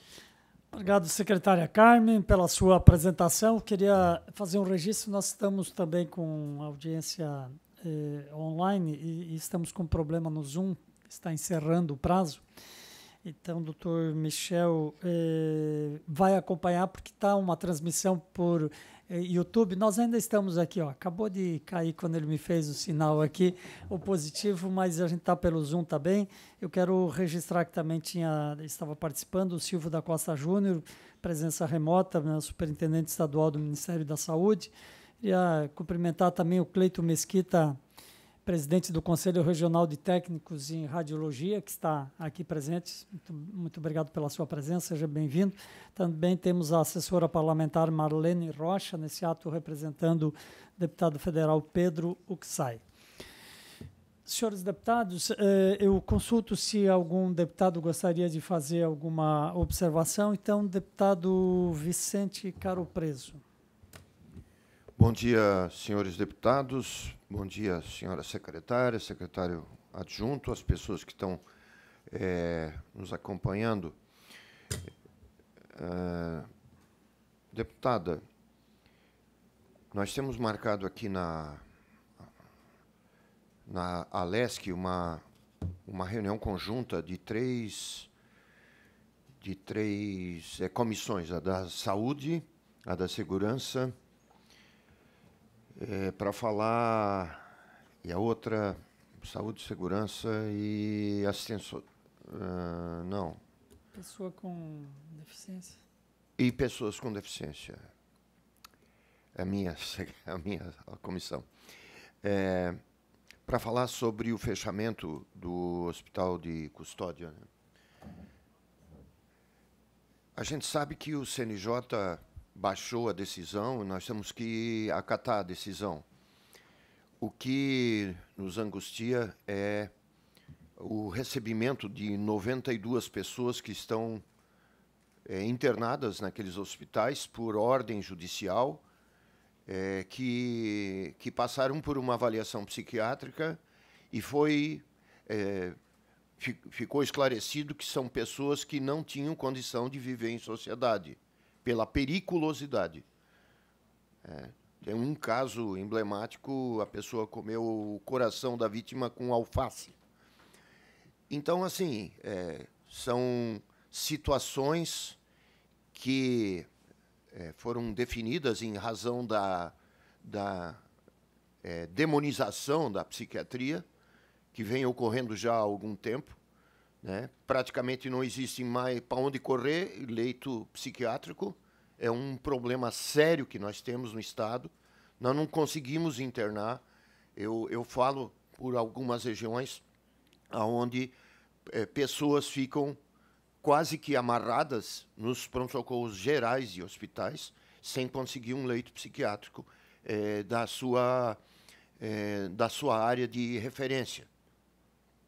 Obrigado, secretária Carmen, pela sua apresentação. Queria fazer um registro. Nós estamos também com audiência eh, online e, e, estamos com problema no Zoom. Está encerrando o prazo. Então, doutor Michel, eh, vai acompanhar porque está uma transmissão por eh, YouTube. Nós ainda estamos aqui, ó. Acabou de cair quando ele me fez o sinal aqui, o positivo, mas a gente está pelo Zoom também. Eu quero registrar que também tinha, estava participando o Silvio da Costa Júnior, presença remota, né, superintendente estadual do Ministério da Saúde. Queria cumprimentar também o Cleito Mesquita presidente do Conselho Regional de Técnicos em Radiologia, que está aqui presente. Muito, muito obrigado pela sua presença, seja bem-vindo. Também temos a assessora parlamentar Marlene Rocha, nesse ato representando o deputado federal Pedro Uxai. Senhores deputados, eh, eu consulto se algum deputado gostaria de fazer alguma observação. Então, deputado Vicente Caro Preso. Bom dia, senhores deputados. Bom dia, senhora secretária, secretário adjunto, as pessoas que estão é, nos acompanhando. Ah, deputada, nós temos marcado aqui na, na Alesc uma, uma reunião conjunta de três, de três é, comissões, a da saúde, a da segurança é, para falar, e a outra, saúde, segurança e assistência. Uh, não. Pessoa com deficiência. E pessoas com deficiência. É a minha, a minha comissão. É, para falar sobre o fechamento do hospital de custódia. Né? A gente sabe que o CNJ baixou a decisão, e nós temos que acatar a decisão. O que nos angustia é o recebimento de 92 pessoas que estão é, internadas naqueles hospitais por ordem judicial, é, que, que passaram por uma avaliação psiquiátrica e foi. É, ficou esclarecido que são pessoas que não tinham condição de viver em sociedade pela periculosidade. É, tem um caso emblemático, a pessoa comeu o coração da vítima com alface. Então, assim, é, são situações que é, foram definidas em razão da, da é, demonização da psiquiatria, que vem ocorrendo já há algum tempo, né? Praticamente não existe mais para onde correr, leito psiquiátrico é um problema sério que nós temos no estado. Nós não conseguimos internar. Eu, eu falo por algumas regiões onde é, pessoas ficam quase que amarradas nos pronto-socorros gerais e hospitais, sem conseguir um leito psiquiátrico é, da, sua, é, da sua área de referência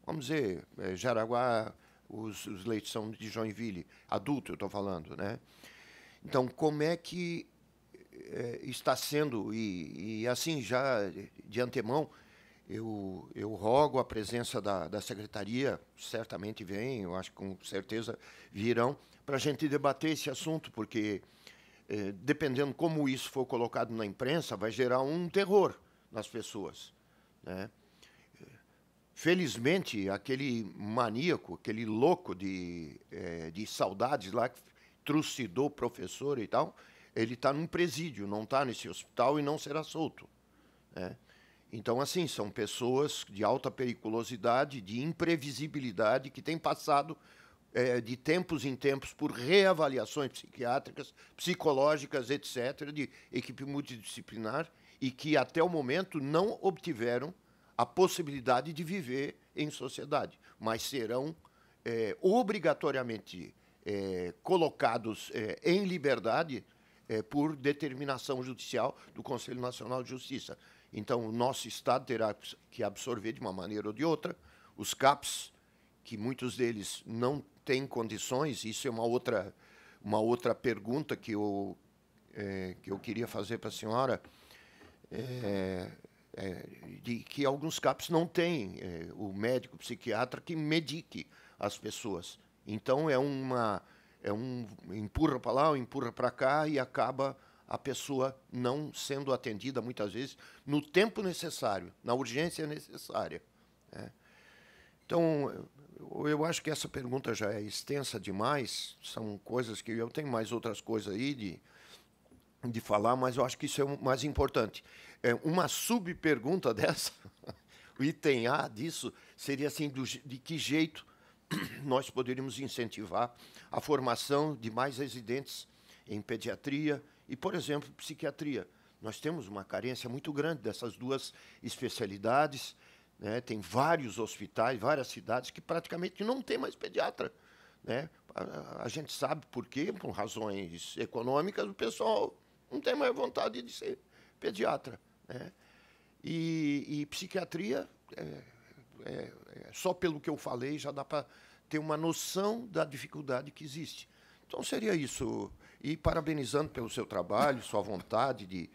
vamos dizer, é, Jaraguá, os, os leites são de Joinville, adulto, eu estou falando, né? Então, como é que é, está sendo, e, e, assim já de antemão, eu, eu rogo a presença da, da secretaria, certamente vem, eu acho que com certeza virão, para a gente debater esse assunto, porque é, dependendo como isso for colocado na imprensa, vai gerar um terror nas pessoas. Né? Felizmente, aquele maníaco, aquele louco de, é, de saudades lá, que trucidou o professor e tal, ele está num presídio, não está nesse hospital e não será solto. Né? Então, assim, são pessoas de alta periculosidade, de imprevisibilidade, que têm passado é, de tempos em tempos por reavaliações psiquiátricas, psicológicas, etc., de equipe multidisciplinar, e que até o momento não obtiveram a possibilidade de viver em sociedade, mas serão é, obrigatoriamente é, colocados é, em liberdade por determinação judicial do Conselho Nacional de Justiça. Então, o nosso Estado terá que absorver de uma maneira ou de outra os CAPs, que muitos deles não têm condições, isso é uma outra, uma outra pergunta que eu, que eu queria fazer para a senhora. É, é, de que alguns CAPs não têm é, o médico psiquiatra que medique as pessoas. Então é uma é um empurra para lá, empurra para cá e acaba a pessoa não sendo atendida muitas vezes no tempo necessário, na urgência necessária. Né? Então eu acho que essa pergunta já é extensa demais. São coisas que eu tenho mais outras coisas aí de de falar, mas eu acho que isso é o mais importante. É, uma subpergunta dessa, o item A disso, seria assim: do, de que jeito nós poderíamos incentivar a formação de mais residentes em pediatria e, por exemplo, psiquiatria? Nós temos uma carência muito grande dessas duas especialidades. Né? Tem vários hospitais, várias cidades que praticamente não tem mais pediatra. Né? A, a gente sabe por quê, por razões econômicas, o pessoal não tem mais vontade de ser pediatra. Né? E, e, psiquiatria, é, é, é, só pelo que eu falei, já dá para ter uma noção da dificuldade que existe. Então seria isso. E parabenizando pelo seu trabalho, sua vontade de,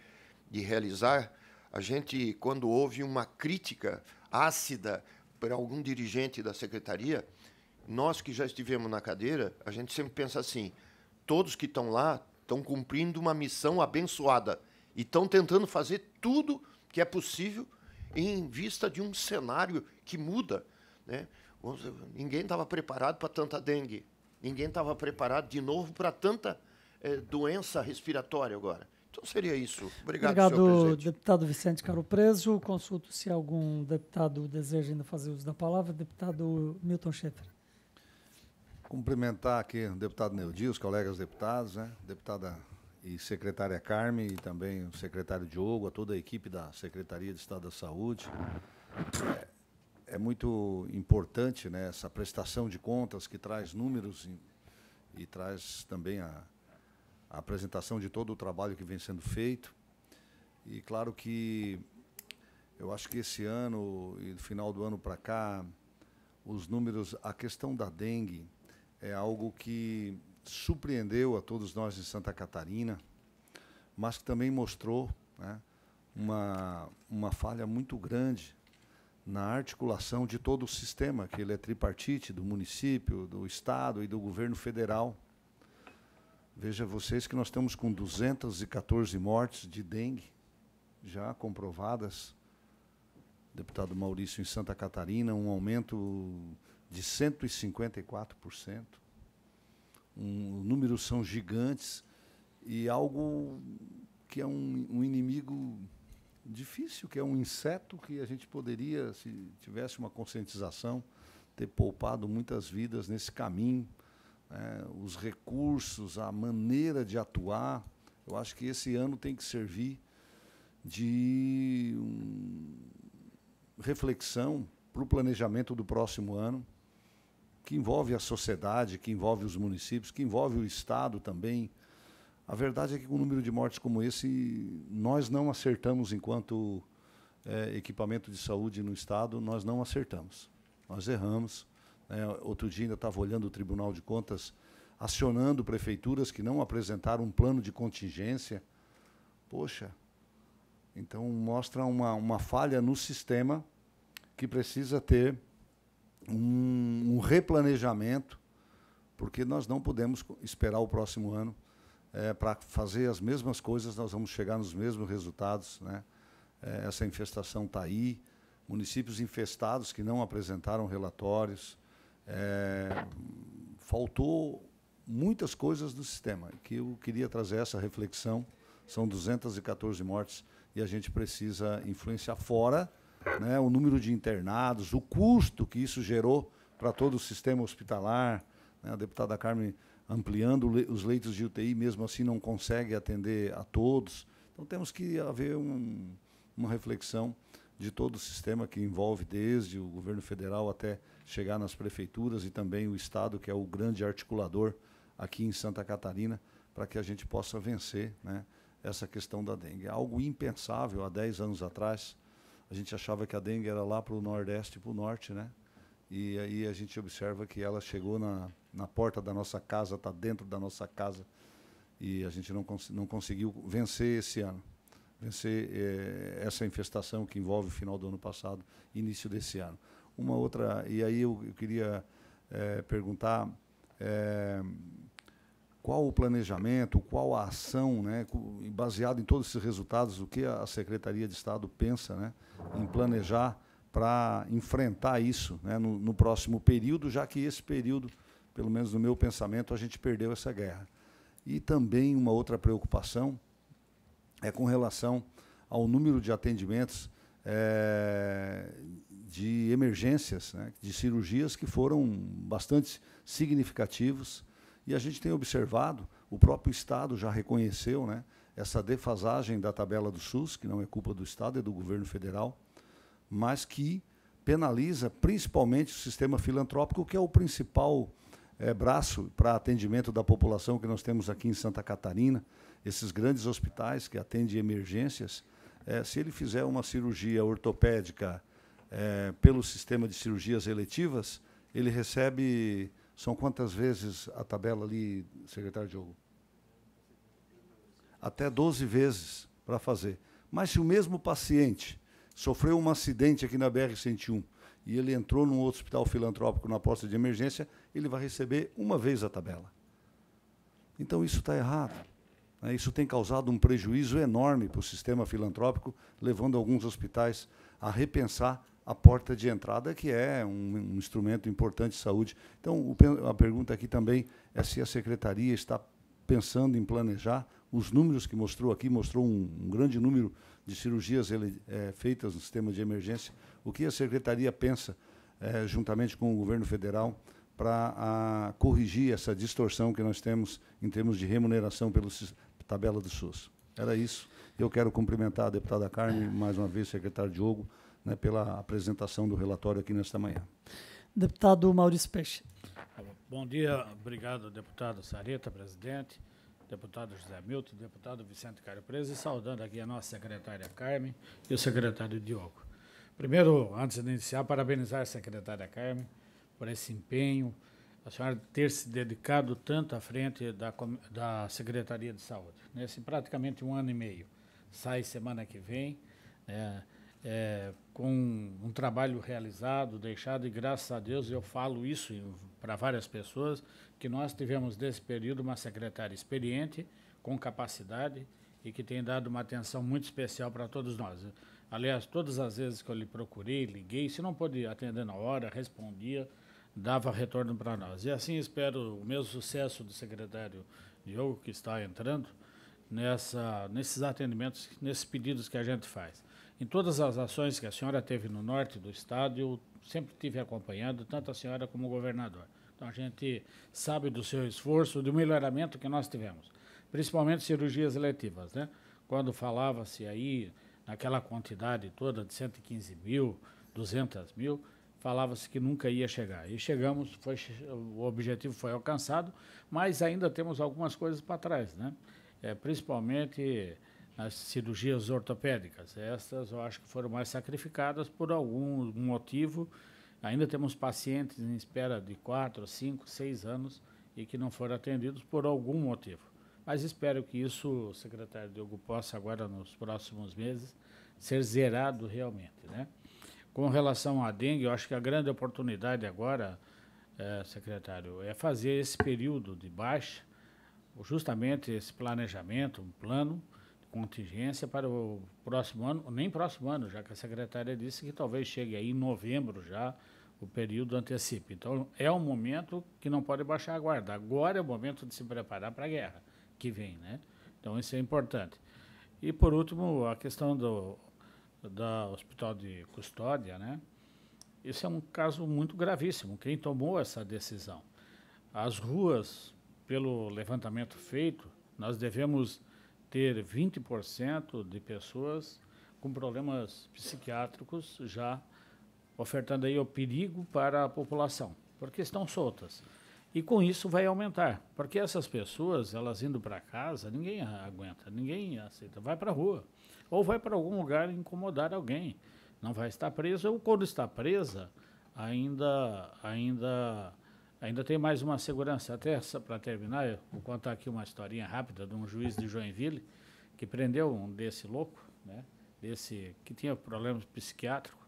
de realizar. A gente, quando houve uma crítica ácida por algum dirigente da secretaria, nós que já estivemos na cadeira, a gente sempre pensa assim: todos que estão lá estão cumprindo uma missão abençoada estão tentando fazer tudo que é possível em vista de um cenário que muda. Né? Ninguém estava preparado para tanta dengue. Ninguém estava preparado de novo para tanta é, doença respiratória agora. Então seria isso. Obrigado, Obrigado deputado Vicente Caro Preso. Consulto se algum deputado deseja ainda fazer uso da palavra. Deputado Milton Schaefer. Cumprimentar aqui o deputado Neudi, os colegas deputados, né? deputada e secretária Carmen e também o secretário Diogo, a toda a equipe da Secretaria de Estado da Saúde. É, é muito importante né, essa prestação de contas que traz números e, e traz também a, a apresentação de todo o trabalho que vem sendo feito. E claro que eu acho que esse ano e do final do ano para cá, os números, a questão da dengue é algo que surpreendeu a todos nós em Santa Catarina, mas que também mostrou né, uma, uma falha muito grande na articulação de todo o sistema, que ele é tripartite, do município, do Estado e do governo federal. Veja vocês que nós estamos com 214 mortes de dengue já comprovadas, deputado Maurício, em Santa Catarina, um aumento de 154% um, números são gigantes e algo que é um, um inimigo difícil, que é um inseto que a gente poderia, se tivesse uma conscientização, ter poupado muitas vidas nesse caminho, né? os recursos, a maneira de atuar. Eu acho que esse ano tem que servir de um reflexão para o planejamento do próximo ano que envolve a sociedade, que envolve os municípios, que envolve o Estado também. A verdade é que com um número de mortes como esse, nós não acertamos enquanto é, equipamento de saúde no Estado, nós não acertamos. Nós erramos. Né? outro dia ainda estava olhando o Tribunal de Contas acionando prefeituras que não apresentaram um plano de contingência. Poxa, então mostra uma, uma falha no sistema que precisa ter um, um replanejamento, porque nós não podemos esperar o próximo ano é, para fazer as mesmas coisas, nós vamos chegar nos mesmos resultados. Né? É, essa infestação está aí, municípios infestados que não apresentaram relatórios. É, faltou muitas coisas do sistema, que eu queria trazer essa reflexão. São 214 mortes e a gente precisa influenciar fora né, o número de internados, o custo que isso gerou para todo o sistema hospitalar. Né, a deputada Carmen ampliando os leitos de UTI, mesmo assim não consegue atender a todos. Então temos que haver um, uma reflexão de todo o sistema que envolve desde o governo federal até chegar nas prefeituras e também o estado que é o grande articulador aqui em Santa Catarina para que a gente possa vencer né, essa questão da dengue. É algo impensável há 10 anos atrás, a gente achava que a dengue era lá para o nordeste e para o norte, né? E aí a gente observa que ela chegou na, na porta da nossa casa, está dentro da nossa casa, e a gente não, cons não conseguiu vencer esse ano, vencer eh, essa infestação que envolve o final do ano passado, início desse ano. Uma outra, e aí eu, eu queria eh, perguntar eh, qual o planejamento, qual a ação, né, baseado em todos esses resultados, o que a Secretaria de Estado pensa né, em planejar para enfrentar isso né, no, no, próximo período, já que esse período, pelo menos no meu pensamento, a gente perdeu essa guerra. E também uma outra preocupação é com relação ao número de atendimentos é, de emergências, né, de cirurgias que foram bastante significativos e a gente tem observado, o próprio Estado já reconheceu né, essa defasagem da tabela do SUS, que não é culpa do Estado, é do governo federal, mas que penaliza principalmente o sistema filantrópico, que é o principal é, braço para atendimento da população que nós temos aqui em Santa Catarina. Esses grandes hospitais que atendem emergências, é, se ele fizer uma cirurgia ortopédica é, pelo sistema de cirurgias eletivas, ele recebe são quantas vezes a tabela ali, secretário Diogo? Até 12 vezes para fazer. Mas se o mesmo paciente sofreu um acidente aqui na BR-101 e ele entrou num outro hospital filantrópico na posta de emergência, ele vai receber uma vez a tabela. Então isso está errado. Né? Isso tem causado um prejuízo enorme para o sistema filantrópico, levando alguns hospitais a repensar a porta de entrada, que é um, um instrumento importante de saúde. Então, o, a pergunta aqui também é se a secretaria está pensando em planejar os números que mostrou aqui, mostrou um, um grande número de cirurgias ele, é, feitas no sistema de emergência. O que a secretaria pensa, é, juntamente com o governo federal, para corrigir essa distorção que nós temos em termos de remuneração pela tabela do SUS? Era isso. Eu quero cumprimentar a deputada Carmen, mais uma vez, secretário Diogo, né, pela apresentação do relatório aqui nesta manhã. Deputado Maurício Peixe. Bom dia, obrigado, deputado Sareta, presidente, deputado José Milton, deputado Vicente Cario Preso, e saudando aqui a nossa secretária Carmen e o secretário Diogo. Primeiro, antes de iniciar, parabenizar a secretária Carmen por esse empenho, a senhora ter se dedicado tanto à frente da, da Secretaria de Saúde, nesse praticamente um ano e meio. Sai semana que vem, né, é, com um trabalho realizado, deixado, e graças a Deus eu falo isso para várias pessoas, que nós tivemos desse período uma secretária experiente, com capacidade e que tem dado uma atenção muito especial para todos nós. Aliás, todas as vezes que eu lhe procurei, liguei, se não pôde atender na hora, respondia, dava retorno para nós. E assim espero o mesmo sucesso do secretário Diogo, que está entrando, nessa, nesses atendimentos, nesses pedidos que a gente faz. Em todas as ações que a senhora teve no norte do estado, eu sempre tive acompanhando tanto a senhora como o governador. Então a gente sabe do seu esforço, do melhoramento que nós tivemos, principalmente cirurgias eletivas, né? Quando falava-se aí naquela quantidade toda de 115 mil, 200 mil, falava-se que nunca ia chegar. E chegamos, foi, o objetivo foi alcançado, mas ainda temos algumas coisas para trás, né? É, principalmente as cirurgias ortopédicas. Estas eu acho que foram mais sacrificadas por algum motivo. Ainda temos pacientes em espera de 4, 5, 6 anos e que não foram atendidos por algum motivo. Mas espero que isso, secretário Diogo, possa agora nos próximos meses ser zerado realmente. Né? Com relação à dengue, eu acho que a grande oportunidade agora, eh, secretário, é fazer esse período de baixa, justamente esse planejamento, um plano, contingência para o próximo ano, nem próximo ano, já que a secretária disse que talvez chegue aí em novembro já o período antecipe Então é um momento que não pode baixar a guarda. Agora é o momento de se preparar para a guerra que vem, né? Então isso é importante. E por último a questão do do hospital de custódia, né? Isso é um caso muito gravíssimo. Quem tomou essa decisão? As ruas, pelo levantamento feito, nós devemos ter 20% de pessoas com problemas psiquiátricos já ofertando aí o perigo para a população, porque estão soltas. E com isso vai aumentar, porque essas pessoas, elas indo para casa, ninguém aguenta, ninguém aceita, vai para a rua ou vai para algum lugar incomodar alguém. Não vai estar presa ou quando está presa, ainda ainda Ainda tem mais uma segurança. Até para terminar, eu vou contar aqui uma historinha rápida de um juiz de Joinville que prendeu um desse louco, né? Desse que tinha problemas psiquiátricos.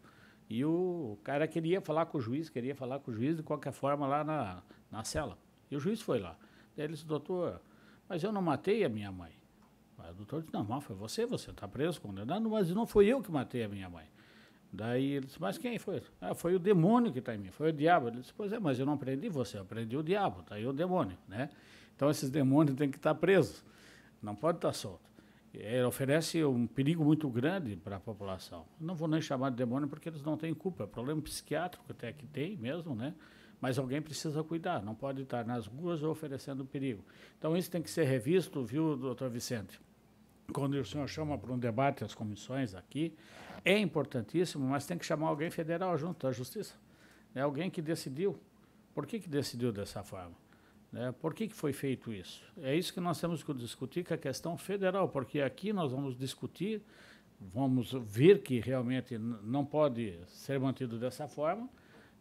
E o cara queria falar com o juiz, queria falar com o juiz de qualquer forma lá na, na cela. E o juiz foi lá. Daí ele disse, doutor, mas eu não matei a minha mãe. Mas o doutor disse, não, mas foi você, você está preso, condenado, mas não foi eu que matei a minha mãe. Daí ele disse, mas quem foi? Ah, foi o demônio que está em mim, foi o diabo. Ele disse, pois é, mas eu não aprendi você, eu aprendi o diabo, está aí o demônio, né? Então esses demônios têm que estar tá presos, não pode estar tá solto. É, ele oferece um perigo muito grande para a população. Não vou nem chamar de demônio porque eles não têm culpa, é problema psiquiátrico até que tem mesmo, né? Mas alguém precisa cuidar, não pode estar nas ruas oferecendo perigo. Então isso tem que ser revisto, viu, doutor Vicente? Quando o senhor chama para um debate as comissões aqui, é importantíssimo, mas tem que chamar alguém federal junto, à justiça. Né? Alguém que decidiu. Por que, que decidiu dessa forma? Né? Por que, que foi feito isso? É isso que nós temos que discutir com é a questão federal, porque aqui nós vamos discutir, vamos ver que realmente não pode ser mantido dessa forma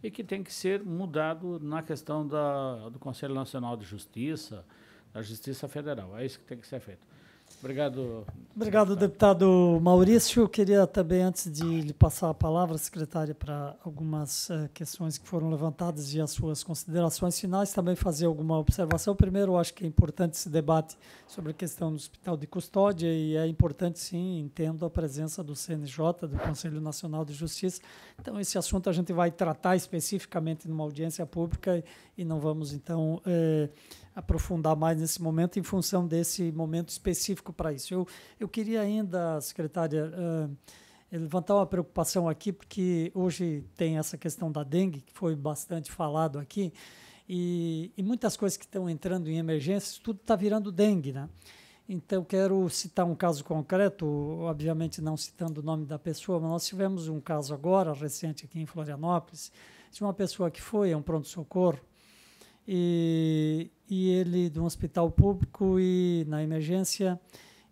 e que tem que ser mudado na questão da, do Conselho Nacional de Justiça, da Justiça Federal. É isso que tem que ser feito. Obrigado. Obrigado, deputado Maurício. Eu queria também, antes de lhe passar a palavra, secretária, para algumas eh, questões que foram levantadas e as suas considerações finais, também fazer alguma observação. Primeiro, acho que é importante esse debate sobre a questão do hospital de custódia e é importante, sim, entendo a presença do CNJ, do Conselho Nacional de Justiça. Então, esse assunto a gente vai tratar especificamente numa audiência pública e não vamos, então, eh, aprofundar mais nesse momento, em função desse momento específico para isso. Eu, eu queria ainda, secretária, uh, levantar uma preocupação aqui, porque hoje tem essa questão da dengue, que foi bastante falado aqui, e, e muitas coisas que estão entrando em emergências, tudo está virando dengue, né? Então, quero citar um caso concreto, obviamente não citando o nome da pessoa, mas nós tivemos um caso agora, recente, aqui em Florianópolis, de uma pessoa que foi a um pronto-socorro e, e ele de um hospital público e na emergência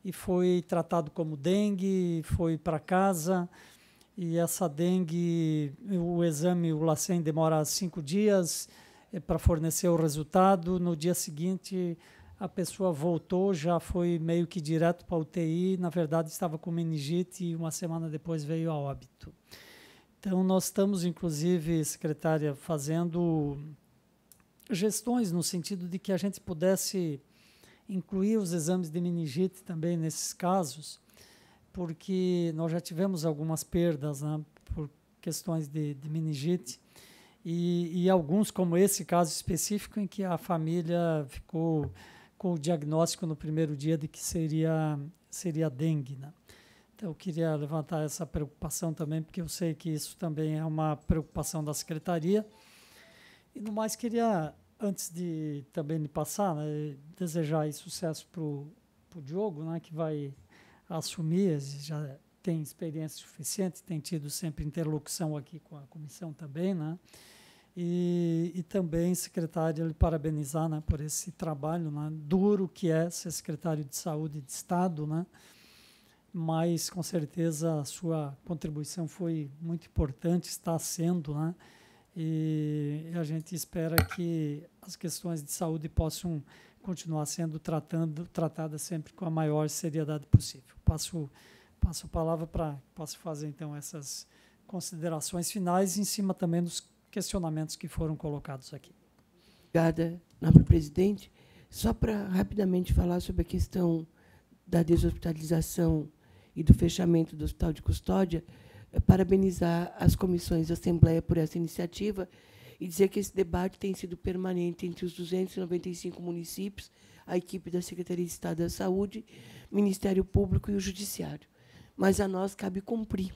e foi tratado como dengue, foi para casa e essa dengue, o exame, o lacem demora cinco dias é para fornecer o resultado. No dia seguinte, a pessoa voltou, já foi meio que direto para a UTI. Na verdade, estava com meningite e uma semana depois veio a óbito. Então, nós estamos, inclusive, secretária, fazendo gestões no sentido de que a gente pudesse incluir os exames de meningite também nesses casos, porque nós já tivemos algumas perdas né, por questões de, de meningite e, e, alguns, como esse caso específico, em que a família ficou com o diagnóstico no primeiro dia de que seria, seria dengue. Né? Então, eu queria levantar essa preocupação também, porque eu sei que isso também é uma preocupação da secretaria e no mais, queria, antes de também me passar, né, desejar sucesso para o Diogo, né, que vai assumir, já tem experiência suficiente, tem tido sempre interlocução aqui com a comissão também, né? E, e também, secretário, lhe parabenizar né, por esse trabalho né, duro que é ser secretário de Saúde de Estado, né? Mas, com certeza, a sua contribuição foi muito importante, está sendo, né? e a gente espera que as questões de saúde possam continuar sendo tratando, tratadas sempre com a maior seriedade possível. Passo, passo a palavra para posso fazer então essas considerações finais em cima também dos questionamentos que foram colocados aqui. Obrigada, nobre presidente. Só para rapidamente falar sobre a questão da deshospitalização e do fechamento do hospital de custódia, parabenizar as comissões da Assembleia por essa iniciativa e dizer que esse debate tem sido permanente entre os 295 municípios, a equipe da Secretaria de Estado da Saúde, Ministério Público e o Judiciário. Mas a nós cabe cumprir,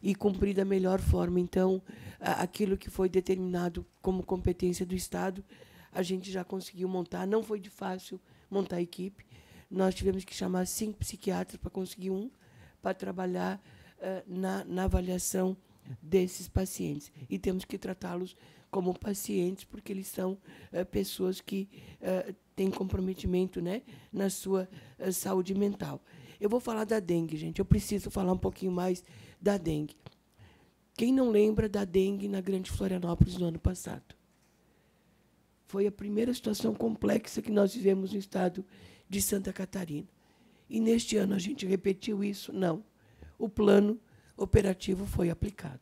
e cumprir da melhor forma. Então, aquilo que foi determinado como competência do Estado, a gente já conseguiu montar. Não foi de fácil montar a equipe. Nós tivemos que chamar cinco psiquiatras para conseguir um, para trabalhar uh, na, na avaliação desses pacientes. E temos que tratá-los como pacientes, porque eles são uh, pessoas que uh, têm comprometimento né, na sua uh, saúde mental. Eu vou falar da dengue, gente. Eu preciso falar um pouquinho mais da dengue. Quem não lembra da dengue na Grande Florianópolis no ano passado? Foi a primeira situação complexa que nós vivemos no estado de Santa Catarina. E neste ano a gente repetiu isso? Não o plano operativo foi aplicado.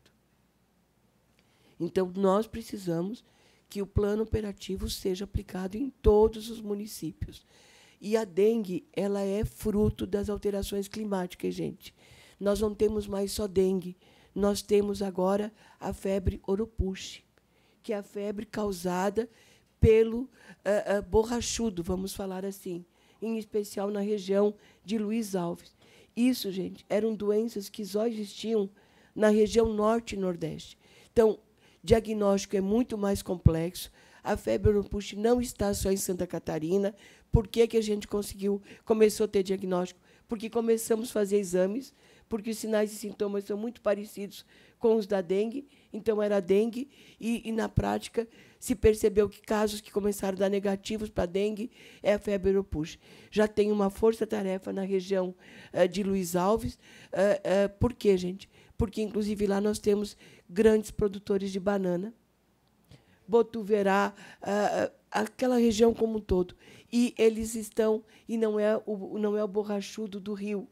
Então, nós precisamos que o plano operativo seja aplicado em todos os municípios. E a dengue, ela é fruto das alterações climáticas, gente. Nós não temos mais só dengue, nós temos agora a febre oropuxe, que é a febre causada pelo uh, uh, borrachudo, vamos falar assim, em especial na região de Luiz Alves. Isso, gente, eram doenças que só existiam na região norte e nordeste. Então, diagnóstico é muito mais complexo. A febre Oropust não está só em Santa Catarina. Por que, que a gente conseguiu, começou a ter diagnóstico? Porque começamos a fazer exames, porque os sinais e sintomas são muito parecidos com os da dengue, então era dengue, e, e na prática se percebeu que casos que começaram a dar negativos para dengue é a febre europuxa. Já tem uma força-tarefa na região eh, de Luiz Alves. Eh, eh, por quê, gente? Porque, inclusive, lá nós temos grandes produtores de banana, Botuverá, aquela região como um todo. E eles estão, e não é o, não é o borrachudo do rio,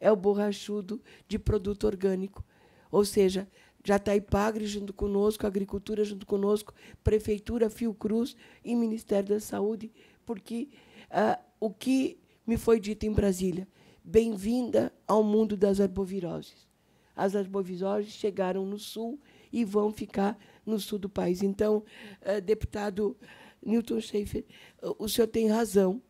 é o borrachudo de produto orgânico. Ou seja, Jataipagre junto conosco, Agricultura junto conosco, Prefeitura, Fiocruz e Ministério da Saúde, porque uh, o que me foi dito em Brasília, bem-vinda ao mundo das arboviroses. As arboviroses chegaram no sul e vão ficar no sul do país. Então, uh, deputado Newton Schaefer, o senhor tem razão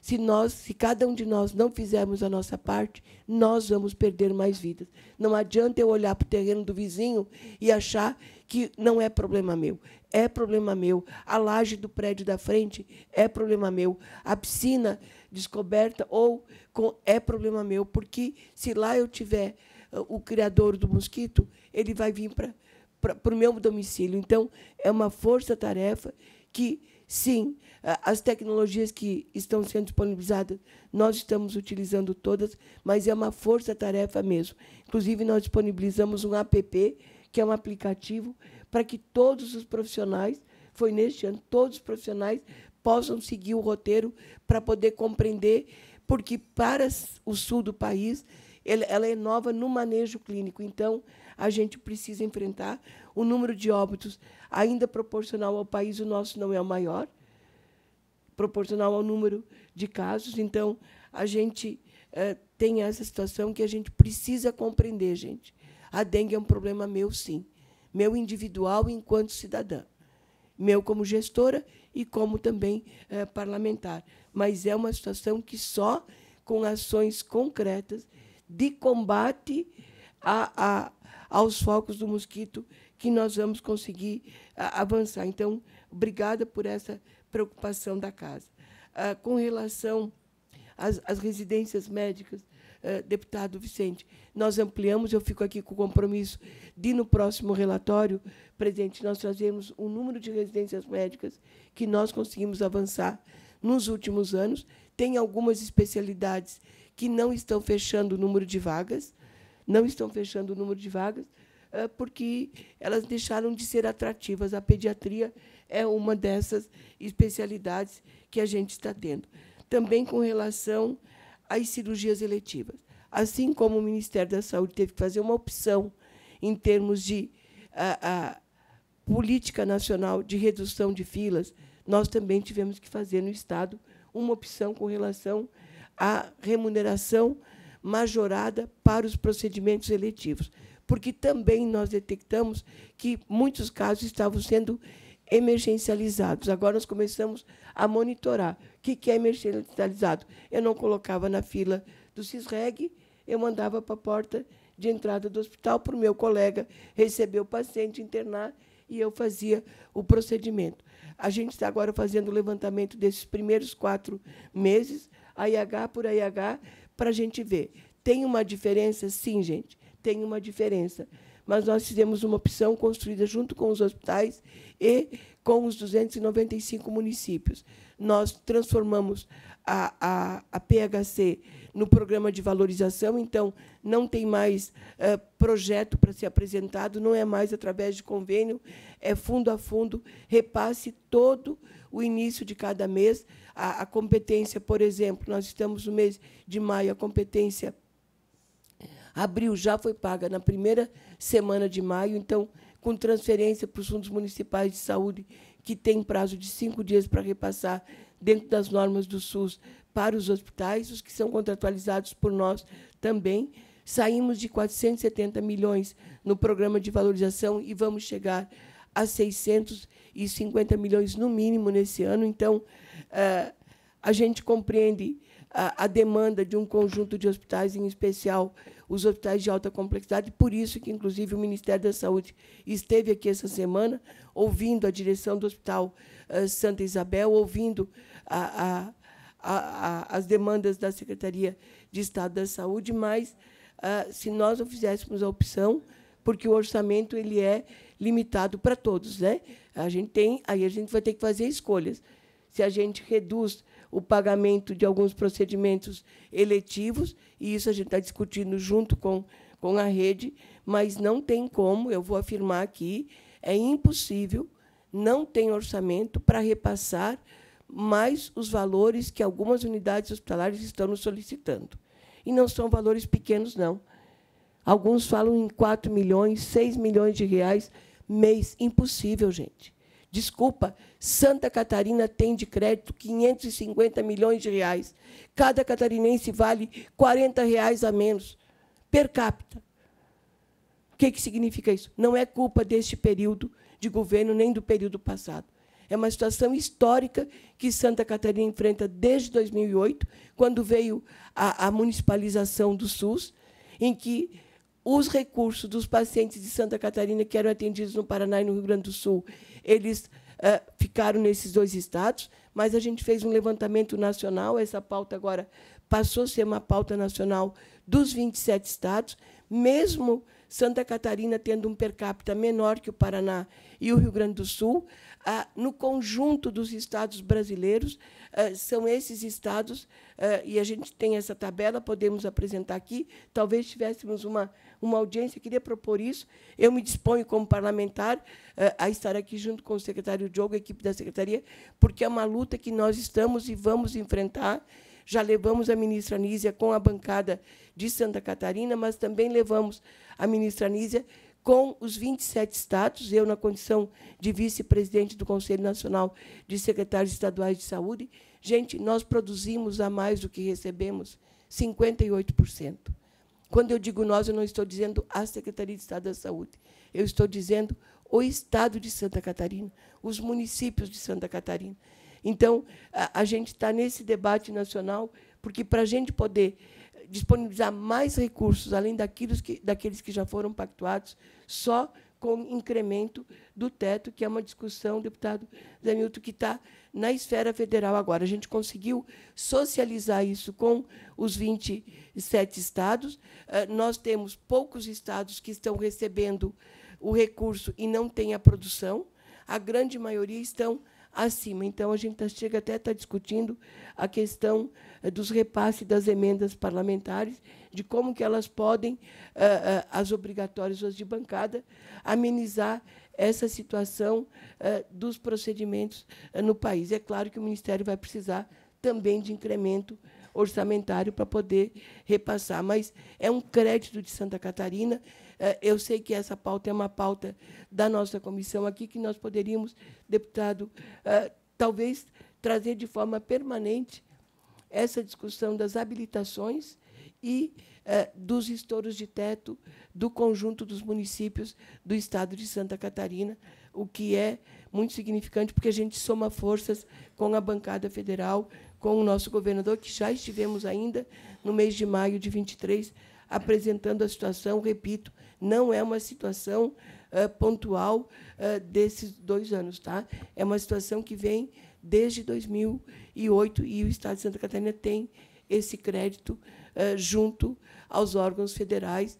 se nós, se cada um de nós não fizermos a nossa parte, nós vamos perder mais vidas. Não adianta eu olhar para o terreno do vizinho e achar que não é problema meu. É problema meu. A laje do prédio da frente é problema meu. A piscina descoberta ou com, é problema meu, porque se lá eu tiver ah, o criador do mosquito, ele vai vir para para o meu domicílio. Então, é uma força-tarefa que, sim, ah, as tecnologias que estão sendo disponibilizadas, nós estamos utilizando todas, mas é uma força-tarefa mesmo. Inclusive, nós disponibilizamos um app, que é um aplicativo, para que todos os profissionais, foi neste ano, todos os profissionais possam seguir o roteiro para poder compreender, porque para o sul do país ela é nova no manejo clínico. Então, a gente precisa enfrentar o número de óbitos ainda proporcional ao país, o nosso não é o maior, proporcional ao número de casos. Então, a gente eh, tem essa situação que a gente precisa compreender, gente. A dengue é um problema meu, sim. Meu individual enquanto cidadã. Meu como gestora e como também eh, parlamentar. Mas é uma situação que só com ações concretas de combate a, a, aos focos do mosquito que nós vamos conseguir a, eh, avançar. Então, obrigada por essa preocupação da casa. Ah, com relação às, às residências médicas, ah, deputado Vicente, nós ampliamos, eu fico aqui com o compromisso de, no próximo relatório, presidente, nós trazemos o um número de residências médicas que nós conseguimos avançar nos últimos anos. Tem algumas especialidades que não estão fechando o número de vagas, não estão fechando o número de vagas, ah, porque elas deixaram de ser atrativas. A pediatria é uma dessas especialidades que a gente está tendo. Também com relação às cirurgias eletivas. Assim como o Ministério da Saúde teve que fazer uma opção em termos de a, a política nacional de redução de filas, nós também tivemos que fazer no Estado uma opção com relação à remuneração majorada para os procedimentos eletivos, porque também nós detectamos que muitos casos estavam sendo emergencializados. Agora nós começamos a monitorar. O que, é emergencializado? Eu não colocava na fila do CISREG, eu mandava para a porta de entrada do hospital para o meu colega receber o paciente, internar, e eu fazia o procedimento. A gente está agora fazendo o levantamento desses primeiros quatro meses, IH por IH para a gente ver. Tem uma diferença? Sim, gente, tem uma diferença mas nós fizemos uma opção construída junto com os hospitais e com os 295 municípios. Nós transformamos a, a, a PHC no programa de valorização, então não tem mais uh, projeto para ser apresentado, não é mais através de convênio, é fundo a fundo, repasse todo o início de cada mês. A, a competência, por exemplo, nós estamos no mês de maio, a competência Abril já foi paga na primeira semana de maio, então, com transferência para os fundos municipais de saúde, que tem prazo de cinco dias para repassar dentro das normas do SUS para os hospitais, os que são contratualizados por nós também. Saímos de 470 milhões no programa de valorização e vamos chegar a 650 milhões no mínimo nesse ano. Então, eh, a gente compreende a, a, demanda de um conjunto de hospitais, em especial os hospitais de alta complexidade. Por isso que, inclusive, o Ministério da Saúde esteve aqui essa semana, ouvindo a direção do Hospital eh, Santa Isabel, ouvindo a, a, as demandas da Secretaria de Estado da Saúde, mas eh, se nós não fizéssemos a opção, porque o orçamento ele é limitado para todos, né? A gente tem, aí a gente vai ter que fazer escolhas. Se a gente reduz o pagamento de alguns procedimentos eletivos, e isso a gente está discutindo junto com, com a rede, mas não tem como, eu vou afirmar aqui, é impossível, não tem orçamento para repassar mais os valores que algumas unidades hospitalares estão nos solicitando. E não são valores pequenos, não. Alguns falam em 4 milhões, 6 milhões de reais mês. Impossível, gente. Desculpa, Santa Catarina tem de crédito 550 milhões de reais. Cada catarinense vale 40 reais a menos per capita. O que, que significa isso? Não é culpa deste período de governo nem do período passado. É uma situação histórica que Santa Catarina enfrenta desde 2008, quando veio a, a municipalização do SUS, em que os recursos dos pacientes de Santa Catarina que eram atendidos no Paraná e no Rio Grande do Sul, eles uh, ficaram nesses dois estados, mas a gente fez um levantamento nacional, essa pauta agora passou a ser uma pauta nacional dos 27 estados, mesmo Santa Catarina tendo um per capita menor que o Paraná e o Rio Grande do Sul, ah, no conjunto dos estados brasileiros, ah, são esses estados, ah, e a gente tem essa tabela, podemos apresentar aqui, talvez tivéssemos uma uma audiência, queria propor isso. Eu me disponho, como parlamentar, eh, a estar aqui junto com o secretário Diogo, a equipe da secretaria, porque é uma luta que nós estamos e vamos enfrentar. Já levamos a ministra Nízia com a bancada de Santa Catarina, mas também levamos a ministra Nízia com os 27 estados, eu na condição de vice-presidente do Conselho Nacional de Secretários Estaduais de Saúde. Gente, nós produzimos a mais do que recebemos, 58%. Quando eu digo nós, eu não estou dizendo a Secretaria de Estado da Saúde. Eu estou dizendo o Estado de Santa Catarina, os municípios de Santa Catarina. Então, a, a gente está nesse debate nacional, porque para a gente poder disponibilizar mais recursos, além daqueles que, daqueles que já foram pactuados, só com incremento do teto, que é uma discussão, deputado Zé Milton, que está na esfera federal agora. A gente conseguiu socializar isso com os 27 estados. Eh, nós temos poucos estados que estão recebendo o recurso e não têm a produção. A grande maioria estão acima. Então, a gente tá, chega até a estar tá discutindo a questão eh, dos repasses das emendas parlamentares, de como que elas podem, eh, as obrigatórias, as de bancada, amenizar essa situação uh, dos procedimentos uh, no país. É claro que o Ministério vai precisar também de incremento orçamentário para poder repassar, mas é um crédito de Santa Catarina. Eh, eu sei que essa pauta é uma pauta da nossa comissão aqui, que nós poderíamos, deputado, talvez trazer de forma permanente essa discussão das habilitações e eh, dos estouros de teto do conjunto dos municípios do estado de Santa Catarina, o que é muito significante, porque a gente soma forças com a bancada federal, com o nosso governador, que já estivemos ainda no mês de maio de 23 apresentando a situação, repito, não é uma situação eh, pontual eh, desses dois anos, tá? É uma situação que vem desde 2008 e o Estado de Santa Catarina tem esse crédito eh, junto aos órgãos federais,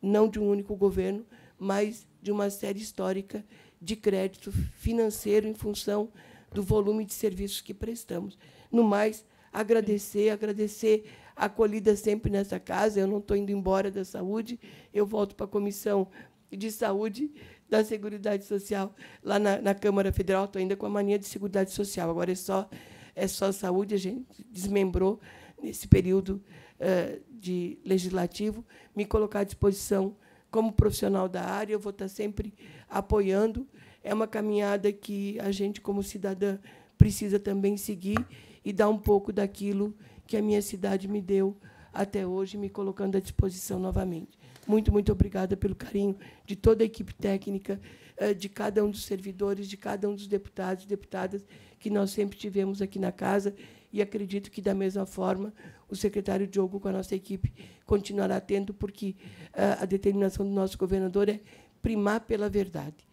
não de um único governo, mas de uma série histórica de crédito financeiro em função do volume de serviços que prestamos. No mais, agradecer, agradecer a acolhida sempre nessa casa. Eu não estou indo embora da saúde, eu volto para a Comissão de Saúde da Seguridade Social lá na, na Câmara Federal. Estou ainda com a mania de Seguridade Social. Agora é só, é só saúde, a gente desmembrou nesse período eh, de legislativo, me colocar à disposição como profissional da área, eu vou estar sempre apoiando. É uma caminhada que a gente, como cidadã, precisa também seguir e dar um pouco daquilo que a minha cidade me deu até hoje, me colocando à disposição novamente. Muito, muito obrigada pelo carinho de toda a equipe técnica, eh, de cada um dos servidores, de cada um dos deputados e deputadas que nós sempre tivemos aqui na casa e acredito que, da mesma forma, o secretário Diogo, com a nossa equipe, continuará atento, porque ah, a determinação do nosso governador é primar pela verdade.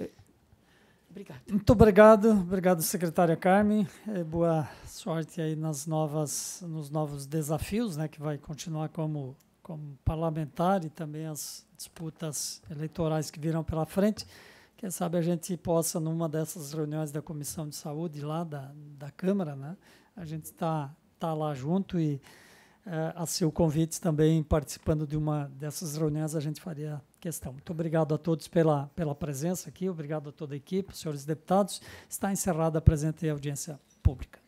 Eh, obrigada. Muito obrigado, obrigado secretária Carmen. Eh, boa sorte aí nas novas, nos novos desafios, né, que vai continuar como como parlamentar e também as disputas eleitorais que virão pela frente. Quem sabe a gente possa numa dessas reuniões da comissão de saúde lá da da Câmara, né, a gente está tá lá junto e uh, a seu convite também, participando de uma dessas reuniões, a gente faria questão. Muito obrigado a todos pela, pela presença aqui, obrigado a toda a equipe, senhores deputados. Está encerrada a presente audiência pública.